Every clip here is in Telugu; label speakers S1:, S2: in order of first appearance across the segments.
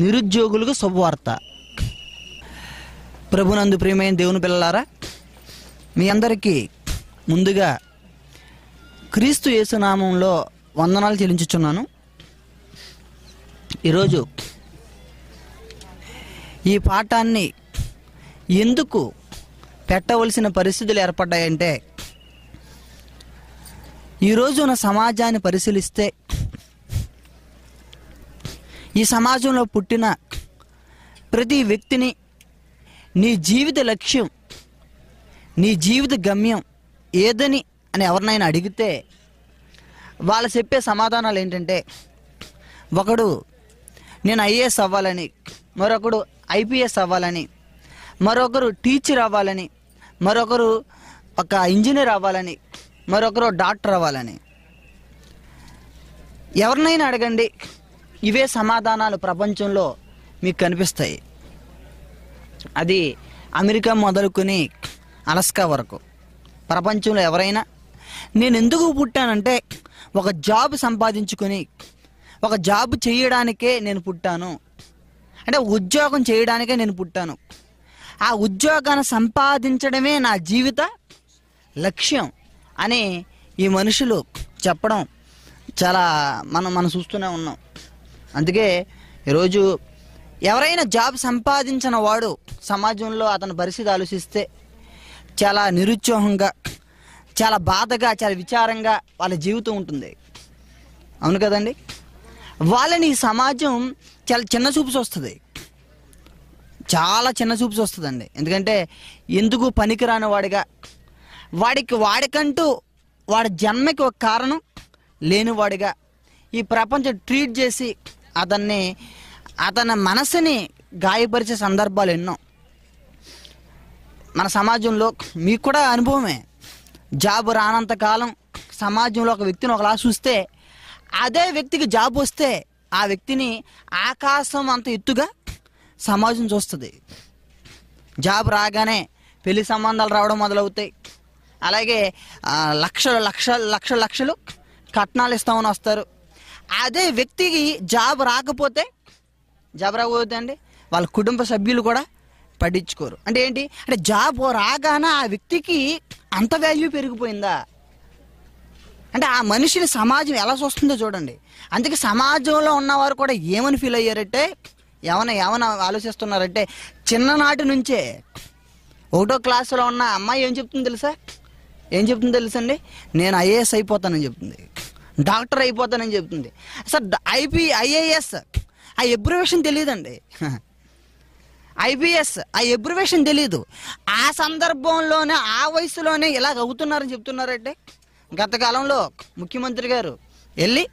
S1: నిరుద్యోగులకు శుభవార్త ప్రభునందు ప్రియమైన దేవుని పిల్లలారా మీ అందరికీ ముందుగా క్రీస్తు యేసునామంలో వందనాలు చెల్లించుచున్నాను ఈరోజు ఈ పాఠాన్ని ఎందుకు పెట్టవలసిన పరిస్థితులు ఏర్పడ్డాయంటే ఈరోజు ఉన్న సమాజాన్ని పరిశీలిస్తే ఈ సమాజంలో పుట్టిన ప్రతి వ్యక్తిని నీ జీవిత లక్ష్యం నీ జీవిత గమ్యం ఏదని అని ఎవరినైనా అడిగితే వాళ్ళు చెప్పే సమాధానాలు ఏంటంటే ఒకడు నేను ఐఏఎస్ అవ్వాలని మరొకడు ఐపీఎస్ అవ్వాలని మరొకరు టీచర్ అవ్వాలని మరొకరు ఒక ఇంజనీర్ అవ్వాలని మరొకరు డాక్టర్ అవ్వాలని ఎవరినైనా అడగండి ఇవే సమాధానాలు ప్రపంచంలో మీకు కనిపిస్తాయి అది అమెరికా మొదలుకొని అలస్కా వరకు ప్రపంచంలో ఎవరైనా నేను ఎందుకు పుట్టానంటే ఒక జాబ్ సంపాదించుకొని ఒక జాబ్ చేయడానికే నేను పుట్టాను అంటే ఉద్యోగం చేయడానికే నేను పుట్టాను ఆ ఉద్యోగాన్ని సంపాదించడమే నా జీవిత లక్ష్యం అని ఈ మనుషులు చెప్పడం చాలా మనం మనం చూస్తూనే ఉన్నాం అందుకే ఈరోజు ఎవరైనా జాబ్ సంపాదించిన వాడు సమాజంలో అతని పరిస్థితి ఆలోచిస్తే చాలా నిరుత్సాహంగా చాలా బాధగా చాలా విచారంగా వాళ్ళ జీవితం ఉంటుంది అవును కదండి వాళ్ళని సమాజం చాలా చిన్న చూపు వస్తుంది చాలా చిన్న చూపు వస్తుందండి ఎందుకంటే ఎందుకు పనికిరాని వాడిగా వాడికి వాడికంటూ వాడి జన్మకి ఒక కారణం లేనివాడిగా ఈ ప్రపంచం ట్రీట్ చేసి అతన్ని అతని మనసుని గాయపరిచే సందర్భాలు ఎన్నో మన సమాజంలో మీకు కూడా అనుభవమే జాబ్ రానంత కాలం సమాజంలో ఒక వ్యక్తిని ఒకలా చూస్తే అదే వ్యక్తికి జాబ్ వస్తే ఆ వ్యక్తిని ఆకాశం అంత ఎత్తుగా సమాజం చూస్తుంది జాబ్ రాగానే పెళ్లి సంబంధాలు రావడం మొదలవుతాయి అలాగే లక్షలు లక్ష లక్ష లక్షలు కట్నాలు ఇస్తామని వస్తారు అదే వ్యక్తికి జాబ్ రాకపోతే జాబ్ రాకపోతే అండి వాళ్ళ కుటుంబ సభ్యులు కూడా పట్టించుకోరు అంటే ఏంటి అంటే జాబ్ రాగానే ఆ వ్యక్తికి అంత వాల్యూ పెరిగిపోయిందా అంటే ఆ మనిషిని సమాజం ఎలా చూస్తుందో చూడండి అందుకే సమాజంలో ఉన్నవారు కూడా ఏమని ఫీల్ అయ్యారంటే ఏమైనా ఏమైనా ఆలోచిస్తున్నారంటే చిన్ననాటి నుంచే ఒకటో క్లాసులో ఉన్న అమ్మాయి ఏం చెప్తుంది తెలుసా ఏం చెప్తుంది తెలుసండి నేను ఐఏఎస్ అయిపోతానని చెప్తుంది డాక్టర్ అయిపోతానని చెప్తుంది సార్ ఐపీ ఐఏఎస్ ఆ ఎబ్రివేషన్ తెలియదండి ఐబిఎస్ ఆ ఎబ్రివేషన్ తెలియదు ఆ సందర్భంలోనే ఆ వయసులోనే ఇలా అవుతున్నారని చెప్తున్నారంటే గత కాలంలో ముఖ్యమంత్రి గారు వెళ్ళి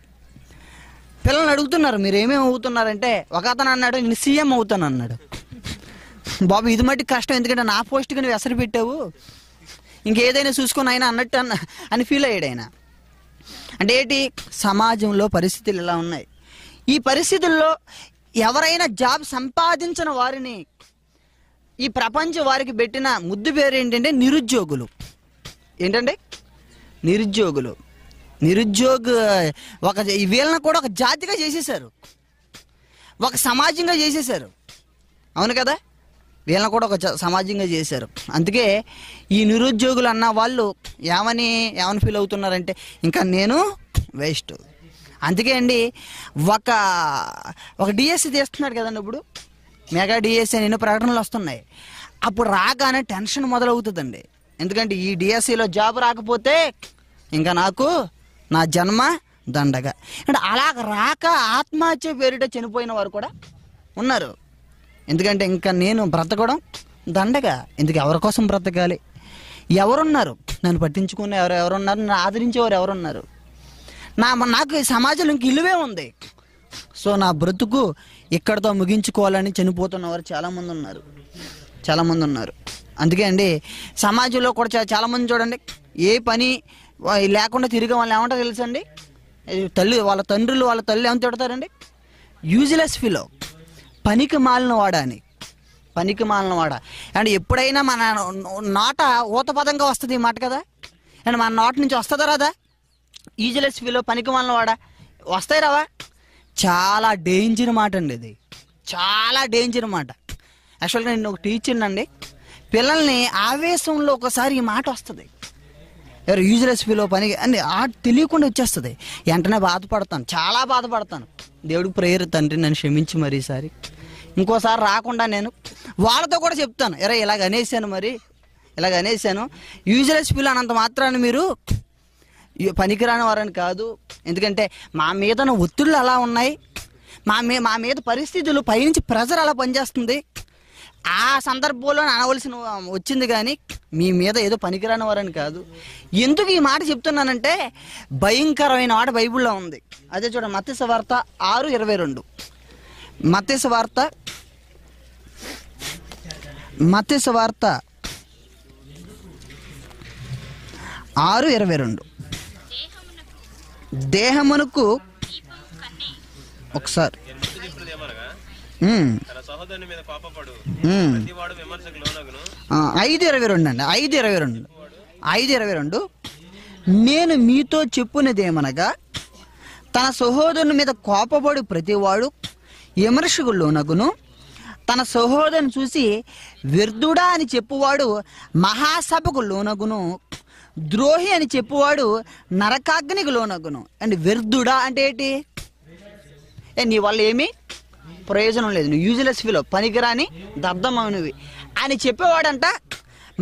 S1: పిల్లల్ని అడుగుతున్నారు మీరు ఏమేమి అవుతున్నారంటే ఒక అతను అన్నాడు నేను సీఎం అవుతాను అన్నాడు బాబు ఇది మట్టి కష్టం ఎందుకంటే నా పోస్ట్కి నువ్వు ఎసరు పెట్టావు ఇంకేదైనా చూసుకొని అయినా అన్నట్టు అన్న అని ఫీల్ అయ్యాడు ఆయన అంటే ఏంటి సమాజంలో పరిస్థితులు ఇలా ఉన్నాయి ఈ పరిస్థితుల్లో ఎవరైనా జాబ్ సంపాదించిన వారిని ఈ ప్రపంచం వారికి పెట్టిన ముద్దు పేరు ఏంటంటే నిరుద్యోగులు ఏంటంటే నిరుద్యోగులు నిరుద్యోగ ఒక వీళ్ళని కూడా ఒక జాతిగా చేసేశారు ఒక సమాజంగా చేసేశారు అవును కదా వీళ్ళని కూడా ఒక సమాజంగా చేశారు అందుకే ఈ నిరుద్యోగులు అన్న వాళ్ళు ఏమని ఏమని ఫీల్ అవుతున్నారంటే ఇంకా నేను వేస్ట్ అందుకే అండి ఒక ఒక డిఎస్సి తీస్తున్నాడు కదండి ఇప్పుడు మెగా డిఎస్సి అని ఎన్నో ప్రకటనలు వస్తున్నాయి అప్పుడు రాగానే టెన్షన్ మొదలవుతుందండి ఎందుకంటే ఈ డిఎస్సిలో జాబ్ రాకపోతే ఇంకా నాకు నా జన్మ దండగ అంటే అలా రాక ఆత్మహత్య పేరిట చనిపోయిన వారు కూడా ఉన్నారు ఎందుకంటే ఇంకా నేను బ్రతకడం దండగా ఎందుకు ఎవరి కోసం బ్రతకాలి ఎవరున్నారు నన్ను పట్టించుకున్న ఎవరు ఎవరున్నారు నన్ను ఆదరించేవారు ఎవరున్నారు నా నాకు సమాజంలో ఇంక ఇల్లువే ఉంది సో నా బ్రతుకు ఇక్కడతో ముగించుకోవాలని చనిపోతున్న వారు చాలామంది ఉన్నారు చాలామంది ఉన్నారు అందుకే అండి సమాజంలో కూడా చాలామంది చూడండి ఏ పని లేకుండా తిరిగి వాళ్ళు ఏమంటారు తెలుసండి తల్లి వాళ్ళ తండ్రులు వాళ్ళ తల్లి ఏమంత తిడతారండి యూజ్లెస్ ఫీలో పనికి వాడా అని పనికి వాడా అండ్ ఎప్పుడైనా మన నాట ఊతపదంగా వస్తుంది ఈ మాట కదా అండ్ మన నాట నుంచి వస్తుందా రాదా ఈజీలెస్ ఫీలో పనికి వాడా వస్తాయి రావా చాలా డేంజర్ మాట అండి ఇది చాలా డేంజర్ మాట యాక్చువల్గా నేను ఒక టీచర్ అండి పిల్లల్ని ఆవేశంలో ఒకసారి ఈ మాట వస్తుంది ఎవరు యూజ్లెస్ ఫీలో పని అండి ఆ తెలియకుండా వచ్చేస్తుంది వెంటనే బాధపడతాను చాలా బాధపడతాను దేవుడు ప్రేయర్ తండ్రి నన్ను క్షమించి మరీసారి ఇంకోసారి రాకుండా నేను వాళ్ళతో కూడా చెప్తాను ఎరే ఇలాగ అనేసాను మరి ఇలాగ అనేసాను యూజ్లెస్ పిల్ల అన్నంత మాత్రాన్ని మీరు పనికిరాని వారని కాదు ఎందుకంటే మా మీద ఒత్తిళ్ళు అలా ఉన్నాయి మా మీ మా మీద పరిస్థితులు పైనుంచి ప్రెజర్ అలా పనిచేస్తుంది ఆ సందర్భంలో అనవలసిన వచ్చింది కానీ మీ మీద ఏదో పనికిరాని వారని కాదు ఎందుకు ఈ మాట చెప్తున్నానంటే భయంకరమైన ఆట బైబిల్లో ఉంది అదే చూడండి మత్స్య వార్త ఆరు ఇరవై రెండు మత్స్య వార్త మత్స్య వార్త ఆరు ఇరవై రెండు దేహమునకు ఒకసారి ఐదు ఇరవై రెండు అండి ఐదు ఇరవై రెండు ఐదు ఇరవై రెండు నేను మీతో చెప్పున్నది ఏమనగా తన సహోదరుని మీద కోపపడు ప్రతివాడు విమర్శకు లోనగును తన సహోదరుని చూసి వ్యర్థుడా అని చెప్పువాడు మహాసభకు లోనగును ద్రోహి అని చెప్పువాడు నరకాగ్నికి లోనగును అండ్ వ్యర్థుడా అంటే ఏంటి నీ వల్ల ఏమి ప్రయోజనం లేదు నువ్వు యూజ్లెస్ ఫీలో పనికిరాని దద్దమవునివి అని చెప్పేవాడంట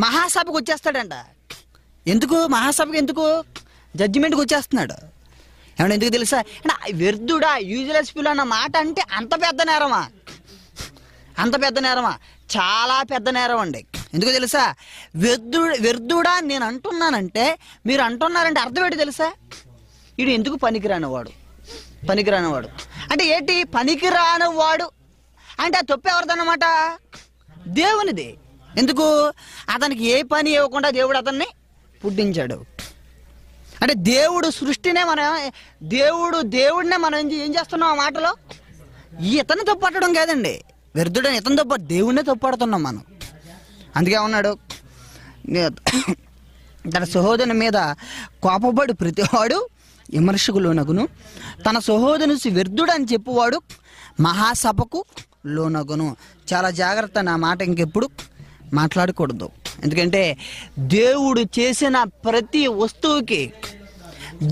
S1: మహాసభకు వచ్చేస్తాడంట ఎందుకు మహాసభకు ఎందుకు జడ్జిమెంట్కి వచ్చేస్తున్నాడు ఏమన్నా ఎందుకు తెలుసా వ్యర్థుడా యూజ్లెస్ ఫీలో అన్న మాట అంటే అంత పెద్ద నేరమా అంత పెద్ద నేరమా చాలా పెద్ద నేరం అండి ఎందుకు తెలుసా వ్యర్థు వ్యర్థుడా నేను అంటున్నానంటే మీరు అంటున్నారంటే అర్థం ఏంటి తెలుసా వీడు ఎందుకు వాడు పనికిరానివాడు అంటే ఏంటి వాడు అంటే ఆ తప్పు ఎవరిదన్నమాట దేవునిది ఎందుకు అతనికి ఏ పని ఇవ్వకుండా దేవుడు అతన్ని పుట్టించాడు అంటే దేవుడు సృష్టినే మనం దేవుడు దేవుడినే మనం ఏం చేస్తున్నాం ఆ మాటలో ఇతను తప్పట్టడం కాదండి వ్యర్థుడని ఇతను తప్ప దేవుడినే తప్పడుతున్నాం మనం అందుకే ఉన్నాడు తన సహోదరుని మీద కోపపడు ప్రతివాడు విమర్శకులోనగును తన సహోదరుని వ్యర్థుడు అని చెప్పువాడు మహాసభకు లోనగును చాలా జాగ్రత్త నా మాట ఇంకెప్పుడు మాట్లాడకూడదు ఎందుకంటే దేవుడు చేసిన ప్రతి వస్తువుకి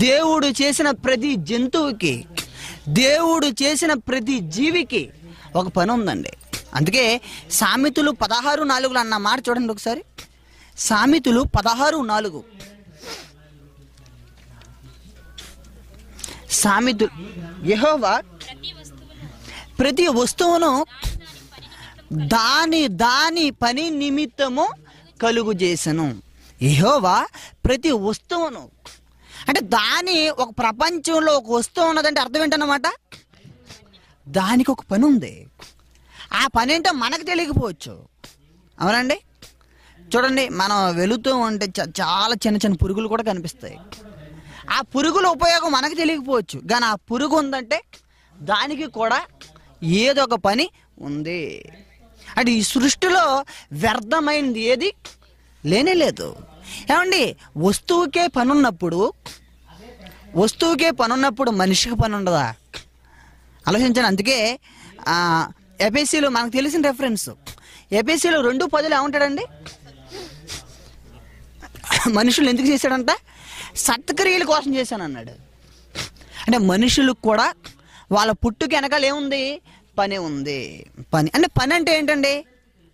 S1: దేవుడు చేసిన ప్రతి జంతువుకి దేవుడు చేసిన ప్రతి జీవికి ఒక పని ఉందండి అందుకే సామెతలు పదహారు నాలుగులు అన్న మాట చూడండి ఒకసారి సామెతలు పదహారు నాలుగు సామెతు యహోవా ప్రతి వస్తువును దాని దాని పని నిమిత్తము కలుగు చేసను యహోవా ప్రతి వస్తువును అంటే దాని ఒక ప్రపంచంలో ఒక వస్తువు ఉన్నదంటే అర్థం ఏంటన్నమాట దానికి ఒక పని ఉంది ఆ పని ఏంటో మనకు తెలియకపోవచ్చు అవునండి చూడండి మనం వెళుతూ ఉంటే చాలా చిన్న చిన్న పురుగులు కూడా కనిపిస్తాయి ఆ పురుగుల ఉపయోగం మనకు తెలియకపోవచ్చు కానీ ఆ పురుగు ఉందంటే దానికి కూడా ఏదో ఒక పని ఉంది అంటే ఈ సృష్టిలో వ్యర్థమైంది ఏది లేనే లేదు ఏమండి వస్తువుకే పనున్నప్పుడు వస్తువుకే పనున్నప్పుడు మనిషికి పని ఉండదా ఆలోచించాను అందుకే ఎపిసిలో మనకు తెలిసిన రెఫరెన్స్ ఎపిసిలో రెండు పదులు ఏమంటాడండి మనుషులు ఎందుకు చేశాడంట సత్క్రియల కోసం చేశాను అన్నాడు అంటే మనుషులకు కూడా వాళ్ళ పుట్టుకి వెనకాల ఏముంది పని ఉంది పని అంటే పని అంటే ఏంటండి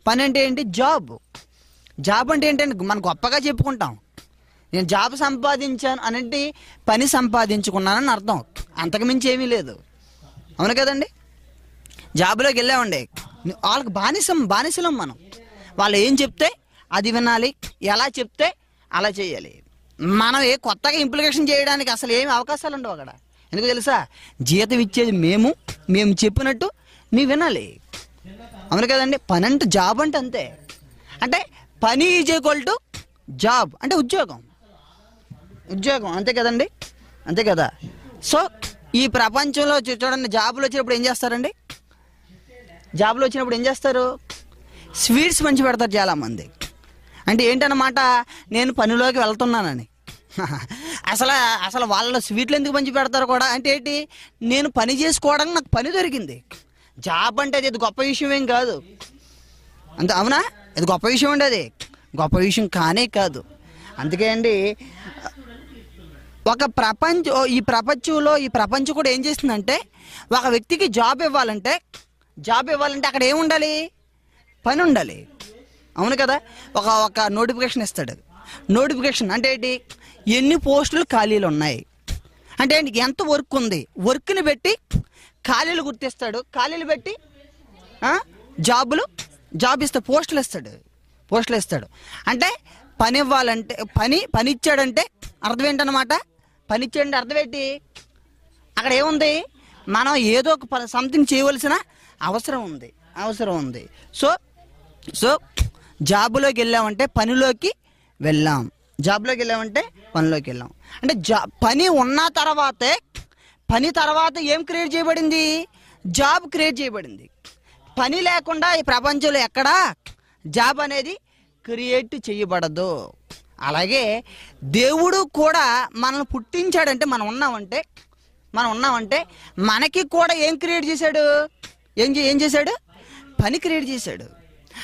S1: పని అంటే ఏంటి జాబ్ జాబ్ అంటే ఏంటంటే మనం గొప్పగా చెప్పుకుంటాం నేను జాబ్ సంపాదించాను అనంటే పని సంపాదించుకున్నానని అర్థం అంతకుమించి ఏమీ లేదు అవును కదండి జాబ్లోకి వెళ్ళామండి వాళ్ళకి బానిసం బానిసలం మనం వాళ్ళు ఏం చెప్తే అది వినాలి ఎలా చెప్తే అలా చేయాలి మనం ఏ కొత్తగా ఇంప్లికేషన్ చేయడానికి అసలు ఏమి అవకాశాలు ఉండవు అక్కడ ఎందుకు తెలుసా జీతం ఇచ్చేది మేము మేము చెప్పినట్టు నీ వినాలి అవును కదండి పని అంటే జాబ్ అంటే అంతే అంటే పని ఈజ్ ఈక్వల్ టు జాబ్ అంటే ఉద్యోగం ఉద్యోగం అంతే కదండి అంతే కదా సో ఈ ప్రపంచంలో చూడండి జాబులు వచ్చినప్పుడు ఏం చేస్తారండి జాబులు వచ్చినప్పుడు ఏం చేస్తారు స్వీట్స్ మంచి పెడతారు చాలామంది అంటే ఏంటన్నమాట నేను పనిలోకి వెళ్తున్నానని అసలు అసలు వాళ్ళ స్వీట్లు ఎందుకు పంచి పెడతారు కూడా అంటే ఏంటి నేను పని చేసుకోవడానికి నాకు పని దొరికింది జాబ్ అంటే అది గొప్ప విషయం ఏం కాదు అంతే అవునా ఇది గొప్ప విషయం ఉండేది గొప్ప విషయం కానే కాదు అందుకే అండి ఒక ప్రపంచ ఈ ప్రపంచంలో ఈ ప్రపంచం కూడా ఏం చేస్తుందంటే ఒక వ్యక్తికి జాబ్ ఇవ్వాలంటే జాబ్ ఇవ్వాలంటే అక్కడ ఏముండాలి పని ఉండాలి అవును కదా ఒక ఒక నోటిఫికేషన్ ఇస్తాడు నోటిఫికేషన్ అంటే ఏంటి ఎన్ని పోస్టులు ఖాళీలు ఉన్నాయి అంటే ఎంత వర్క్ ఉంది వర్క్ని బట్టి ఖాళీలు గుర్తిస్తాడు ఖాళీలు బట్టి జాబులు జాబ్ ఇస్తే పోస్టులు ఇస్తాడు పోస్టులు ఇస్తాడు అంటే పని ఇవ్వాలంటే పని పని ఇచ్చాడంటే అర్థం ఏంటనమాట పని ఇచ్చాడంటే అర్థం ఏంటి అక్కడ ఏముంది మనం ఏదో ఒక సంథింగ్ చేయవలసిన అవసరం ఉంది అవసరం ఉంది సో సో జాబులోకి వెళ్ళామంటే పనిలోకి వెళ్ళాం జాబ్లోకి వెళ్ళామంటే పనిలోకి వెళ్ళాం అంటే జా పని ఉన్న తర్వాతే పని తర్వాత ఏం క్రియేట్ చేయబడింది జాబ్ క్రియేట్ చేయబడింది పని లేకుండా ఈ ప్రపంచంలో ఎక్కడా జాబ్ అనేది క్రియేట్ చేయబడదు అలాగే దేవుడు కూడా మనల్ని పుట్టించాడంటే మనం ఉన్నామంటే మనం ఉన్నామంటే మనకి కూడా ఏం క్రియేట్ చేశాడు ఏం ఏం చేశాడు పని క్రియేట్ చేశాడు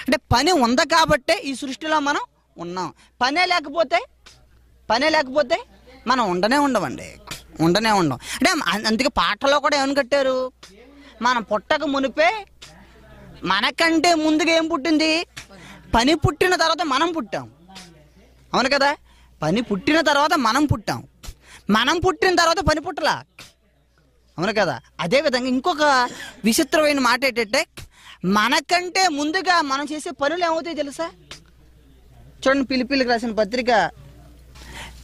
S1: అంటే పని ఉంది కాబట్టే ఈ సృష్టిలో మనం ఉన్నాం పనే లేకపోతే పనే లేకపోతే మనం ఉండనే ఉండమండి ఉండనే ఉండం అంటే అందుకే పాటలో కూడా ఏమని కట్టారు మనం పుట్టక మునిపే మనకంటే ముందుగా ఏం పుట్టింది పని పుట్టిన తర్వాత మనం పుట్టాం అవును కదా పని పుట్టిన తర్వాత మనం పుట్టాం మనం పుట్టిన తర్వాత పని పుట్టలా అవును కదా అదేవిధంగా ఇంకొక విచిత్రమైన మాట ఏంటంటే మనకంటే ముందుగా మనం చేసే పనులు ఏమవుతాయి తెలుసా చూడండి పిలిపిలికి రాసిన పత్రిక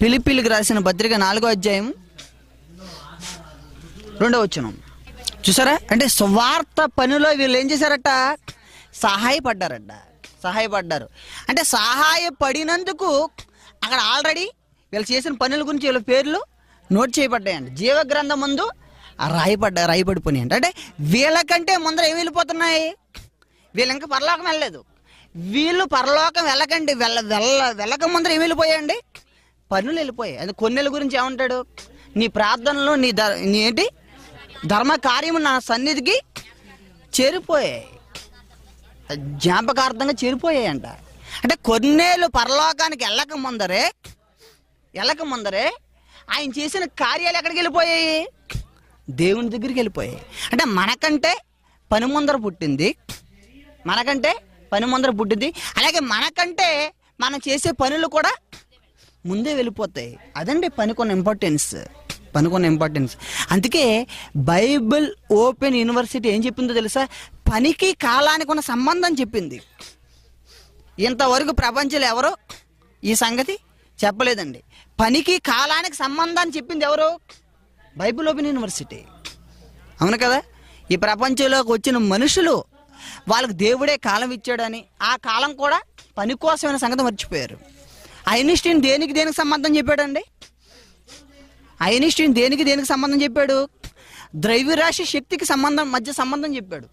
S1: పిలిపిలికి రాసిన పత్రిక నాలుగో అధ్యాయం రెండో వచ్చిన చూసారా అంటే స్వార్థ పనిలో వీళ్ళు ఏం చేశారట సహాయపడ్డారట సహాయపడ్డారు అంటే సహాయపడినందుకు అక్కడ ఆల్రెడీ వీళ్ళు చేసిన పనుల గురించి వీళ్ళ పేర్లు నోట్ చేయబడ్డాయండి జీవగ్రంథం ముందు ముందు రాయబడ్డ అంటే అంటే వీళ్ళకంటే ముందర ఏమి వెళ్ళిపోతున్నాయి వీళ్ళు ఇంకా పరలోకం వెళ్ళలేదు వీళ్ళు పరలోకం వెళ్ళకండి వెళ్ళ వెళ్ళ వెళ్ళక ముందర ఏమి వెళ్ళిపోయాయండి పనులు వెళ్ళిపోయాయి అది కొన్నెల గురించి ఏమంటాడు నీ ప్రార్థనలు నీ ధ నీ ఏంటి ధర్మ కార్యము నా సన్నిధికి చేరిపోయాయి జ్ఞాపకార్థంగా చేరిపోయాయి అంట అంటే కొన్నేళ్ళు పరలోకానికి వెళ్ళక ముందరే వెళ్ళక ముందరే ఆయన చేసిన కార్యాలు ఎక్కడికి వెళ్ళిపోయాయి దేవుని దగ్గరికి వెళ్ళిపోయాయి అంటే మనకంటే పని ముందర పుట్టింది మనకంటే పని ముందర బుడ్డిది అలాగే మనకంటే మనం చేసే పనులు కూడా ముందే వెళ్ళిపోతాయి అదండి పనికున్న ఇంపార్టెన్స్ పనుకున్న ఇంపార్టెన్స్ అందుకే బైబిల్ ఓపెన్ యూనివర్సిటీ ఏం చెప్పిందో తెలుసా పనికి కాలానికి ఉన్న సంబంధం చెప్పింది ఇంతవరకు ప్రపంచంలో ఎవరు ఈ సంగతి చెప్పలేదండి పనికి కాలానికి సంబంధాన్ని చెప్పింది ఎవరు బైబిల్ ఓపెన్ యూనివర్సిటీ అవును కదా ఈ ప్రపంచంలోకి వచ్చిన మనుషులు వాళ్ళకి దేవుడే కాలం ఇచ్చాడని ఆ కాలం కూడా పని కోసమైన సంగతి మర్చిపోయారు ఐన్స్టీన్ దేనికి దేనికి సంబంధం చెప్పాడండి ఐన్స్టీన్ దేనికి దేనికి సంబంధం చెప్పాడు ద్రవ్యరాశి శక్తికి సంబంధం మధ్య సంబంధం చెప్పాడు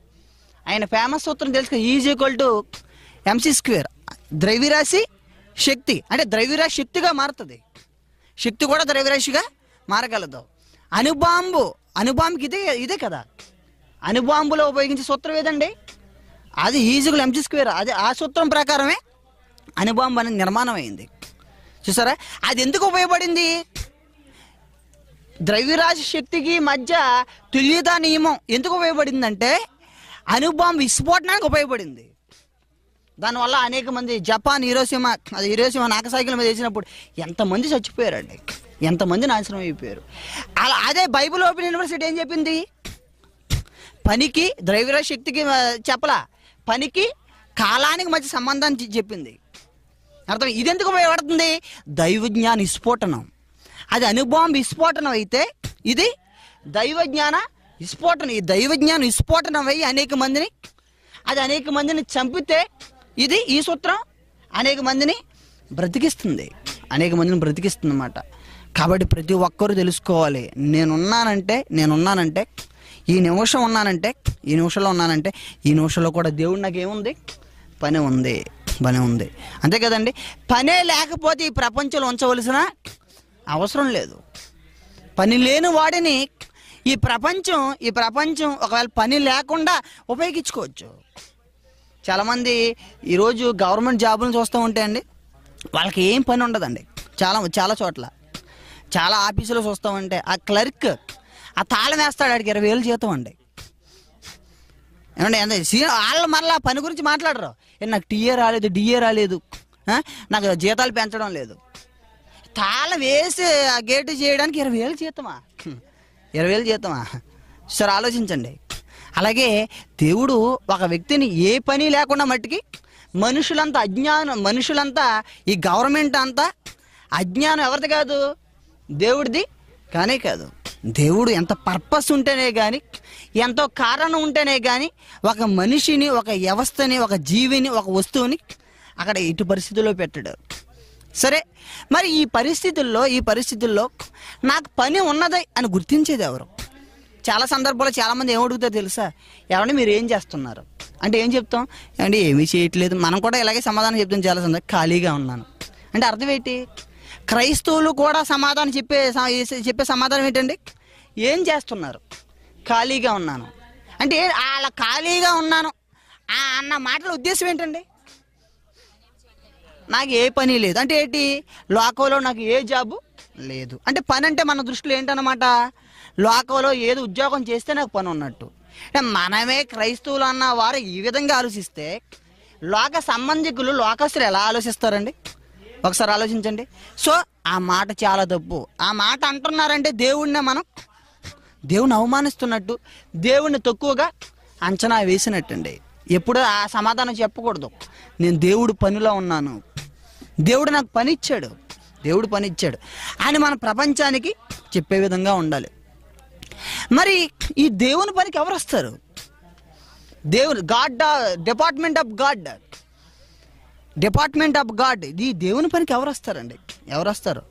S1: ఆయన ఫేమస్ సూత్రం తెలుసు is equal to MC square ద్రవ్యరాశి శక్తి అంటే ద్రవ్యరాశి శక్తిగా మారుతుంది శక్తి కూడా ద్రవ్యరాశిగా మారగలదు అనుబాంబు అనుబాంబుకి ఇదే ఇదే కదా అనుబాంబులో ఉపయోగించే సూత్రం ఏదండి అది ఈజీగా ఎంజీ స్క్వేర్ అది ఆ సూత్రం ప్రకారమే అనుబాంబు అనేది నిర్మాణం అయింది చూసారా అది ఎందుకు ఉపయోగపడింది ద్రవ్యరాశి శక్తికి మధ్య తుల్యత నియమం ఎందుకు ఉపయోగపడిందంటే అనుబాంబు విస్ఫోటనానికి ఉపయోగపడింది దానివల్ల అనేక మంది జపాన్ హీరోసీమ అది హీరోసీమ నాకసాకిల మీద వేసినప్పుడు ఎంతమంది చచ్చిపోయారండి ఎంతమంది నాశనం అయిపోయారు అలా అదే బైబిల్ ఓపెన్ యూనివర్సిటీ ఏం చెప్పింది పనికి ద్రవ్యరాశి శక్తికి చెప్పలా పనికి కాలానికి మంచి సంబంధం చెప్పింది అర్థం ఇదెందుకు ఉపయోగపడుతుంది దైవజ్ఞాన విస్ఫోటనం అది అనుభవం విస్ఫోటనం అయితే ఇది దైవజ్ఞాన విస్ఫోటనం ఈ దైవజ్ఞాన విస్ఫోటనం అయ్యి అనేక మందిని అది అనేక మందిని చంపితే ఇది ఈ సూత్రం అనేక మందిని బ్రతికిస్తుంది అనేక మందిని బ్రతికిస్తుంది అన్నమాట కాబట్టి ప్రతి ఒక్కరూ తెలుసుకోవాలి నేనున్నానంటే నేనున్నానంటే ఈ నిమిషం ఉన్నానంటే ఈ నిమిషంలో ఉన్నానంటే ఈ నిమిషంలో కూడా దేవుడు నాకేముంది పని ఉంది పని ఉంది అంతే కదండి పనే లేకపోతే ఈ ప్రపంచంలో ఉంచవలసిన అవసరం లేదు పని లేని వాడిని ఈ ప్రపంచం ఈ ప్రపంచం ఒకవేళ పని లేకుండా ఉపయోగించుకోవచ్చు చాలామంది ఈరోజు గవర్నమెంట్ జాబులను చూస్తూ ఉంటే అండి వాళ్ళకి ఏం పని ఉండదండి చాలా చాలా చోట్ల చాలా ఆఫీసులో చూస్తూ ఉంటే ఆ క్లర్క్ ఆ తాళం వేస్తాడు ఆడికి ఇరవై వేలు జీతం అండి ఏమండి వాళ్ళు మరలా పని గురించి మాట్లాడరు నాకు టీఏ రాలేదు డిఏ రాలేదు నాకు జీతాలు పెంచడం లేదు తాళం వేసి ఆ గేటు చేయడానికి ఇరవై వేలు జీతమా ఇరవై వేలు జీతమా సార్ ఆలోచించండి అలాగే దేవుడు ఒక వ్యక్తిని ఏ పని లేకుండా మట్టికి మనుషులంతా అజ్ఞానం మనుషులంతా ఈ గవర్నమెంట్ అంతా అజ్ఞానం ఎవరిది కాదు దేవుడిది కానే కాదు దేవుడు ఎంత పర్పస్ ఉంటేనే కానీ ఎంతో కారణం ఉంటేనే కానీ ఒక మనిషిని ఒక వ్యవస్థని ఒక జీవిని ఒక వస్తువుని అక్కడ ఇటు పరిస్థితుల్లో పెట్టాడు సరే మరి ఈ పరిస్థితుల్లో ఈ పరిస్థితుల్లో నాకు పని ఉన్నది అని గుర్తించేది ఎవరు చాలా సందర్భాల్లో చాలామంది ఏమడుగుతారు తెలుసా ఎవరిని మీరు ఏం చేస్తున్నారు అంటే ఏం చెప్తాం అంటే ఏమీ చేయట్లేదు మనం కూడా ఇలాగే సమాధానం చెప్తాం చాలా సందర్భం ఖాళీగా ఉన్నాను అంటే అర్థం ఏంటి క్రైస్తవులు కూడా సమాధానం చెప్పే చెప్పే సమాధానం ఏంటండి ఏం చేస్తున్నారు ఖాళీగా ఉన్నాను అంటే అలా ఖాళీగా ఉన్నాను అన్న మాటల ఉద్దేశం ఏంటండి నాకు ఏ పని లేదు అంటే ఏంటి లోకంలో నాకు ఏ జాబు లేదు అంటే పని అంటే మన దృష్టిలో ఏంటన్నమాట లోకంలో ఏది ఉద్యోగం చేస్తే నాకు పని ఉన్నట్టు మనమే క్రైస్తవులు అన్న వారు ఈ విధంగా ఆలోచిస్తే లోక సంబంధికులు లోకస్తులు ఎలా ఆలోచిస్తారండి ఒకసారి ఆలోచించండి సో ఆ మాట చాలా తప్పు ఆ మాట అంటున్నారంటే దేవుణ్ణే మనం దేవుని అవమానిస్తున్నట్టు దేవుణ్ణి తక్కువగా అంచనా వేసినట్టండి ఎప్పుడో ఆ సమాధానం చెప్పకూడదు నేను దేవుడు పనిలో ఉన్నాను దేవుడు నాకు పని ఇచ్చాడు దేవుడు పని ఇచ్చాడు అని మన ప్రపంచానికి చెప్పే విధంగా ఉండాలి మరి ఈ దేవుని పనికి ఎవరు వస్తారు దేవుడు god department of god department of god ఇది దేవుని పనికి ఎవరు వస్తారండి ఎవరు వస్తారు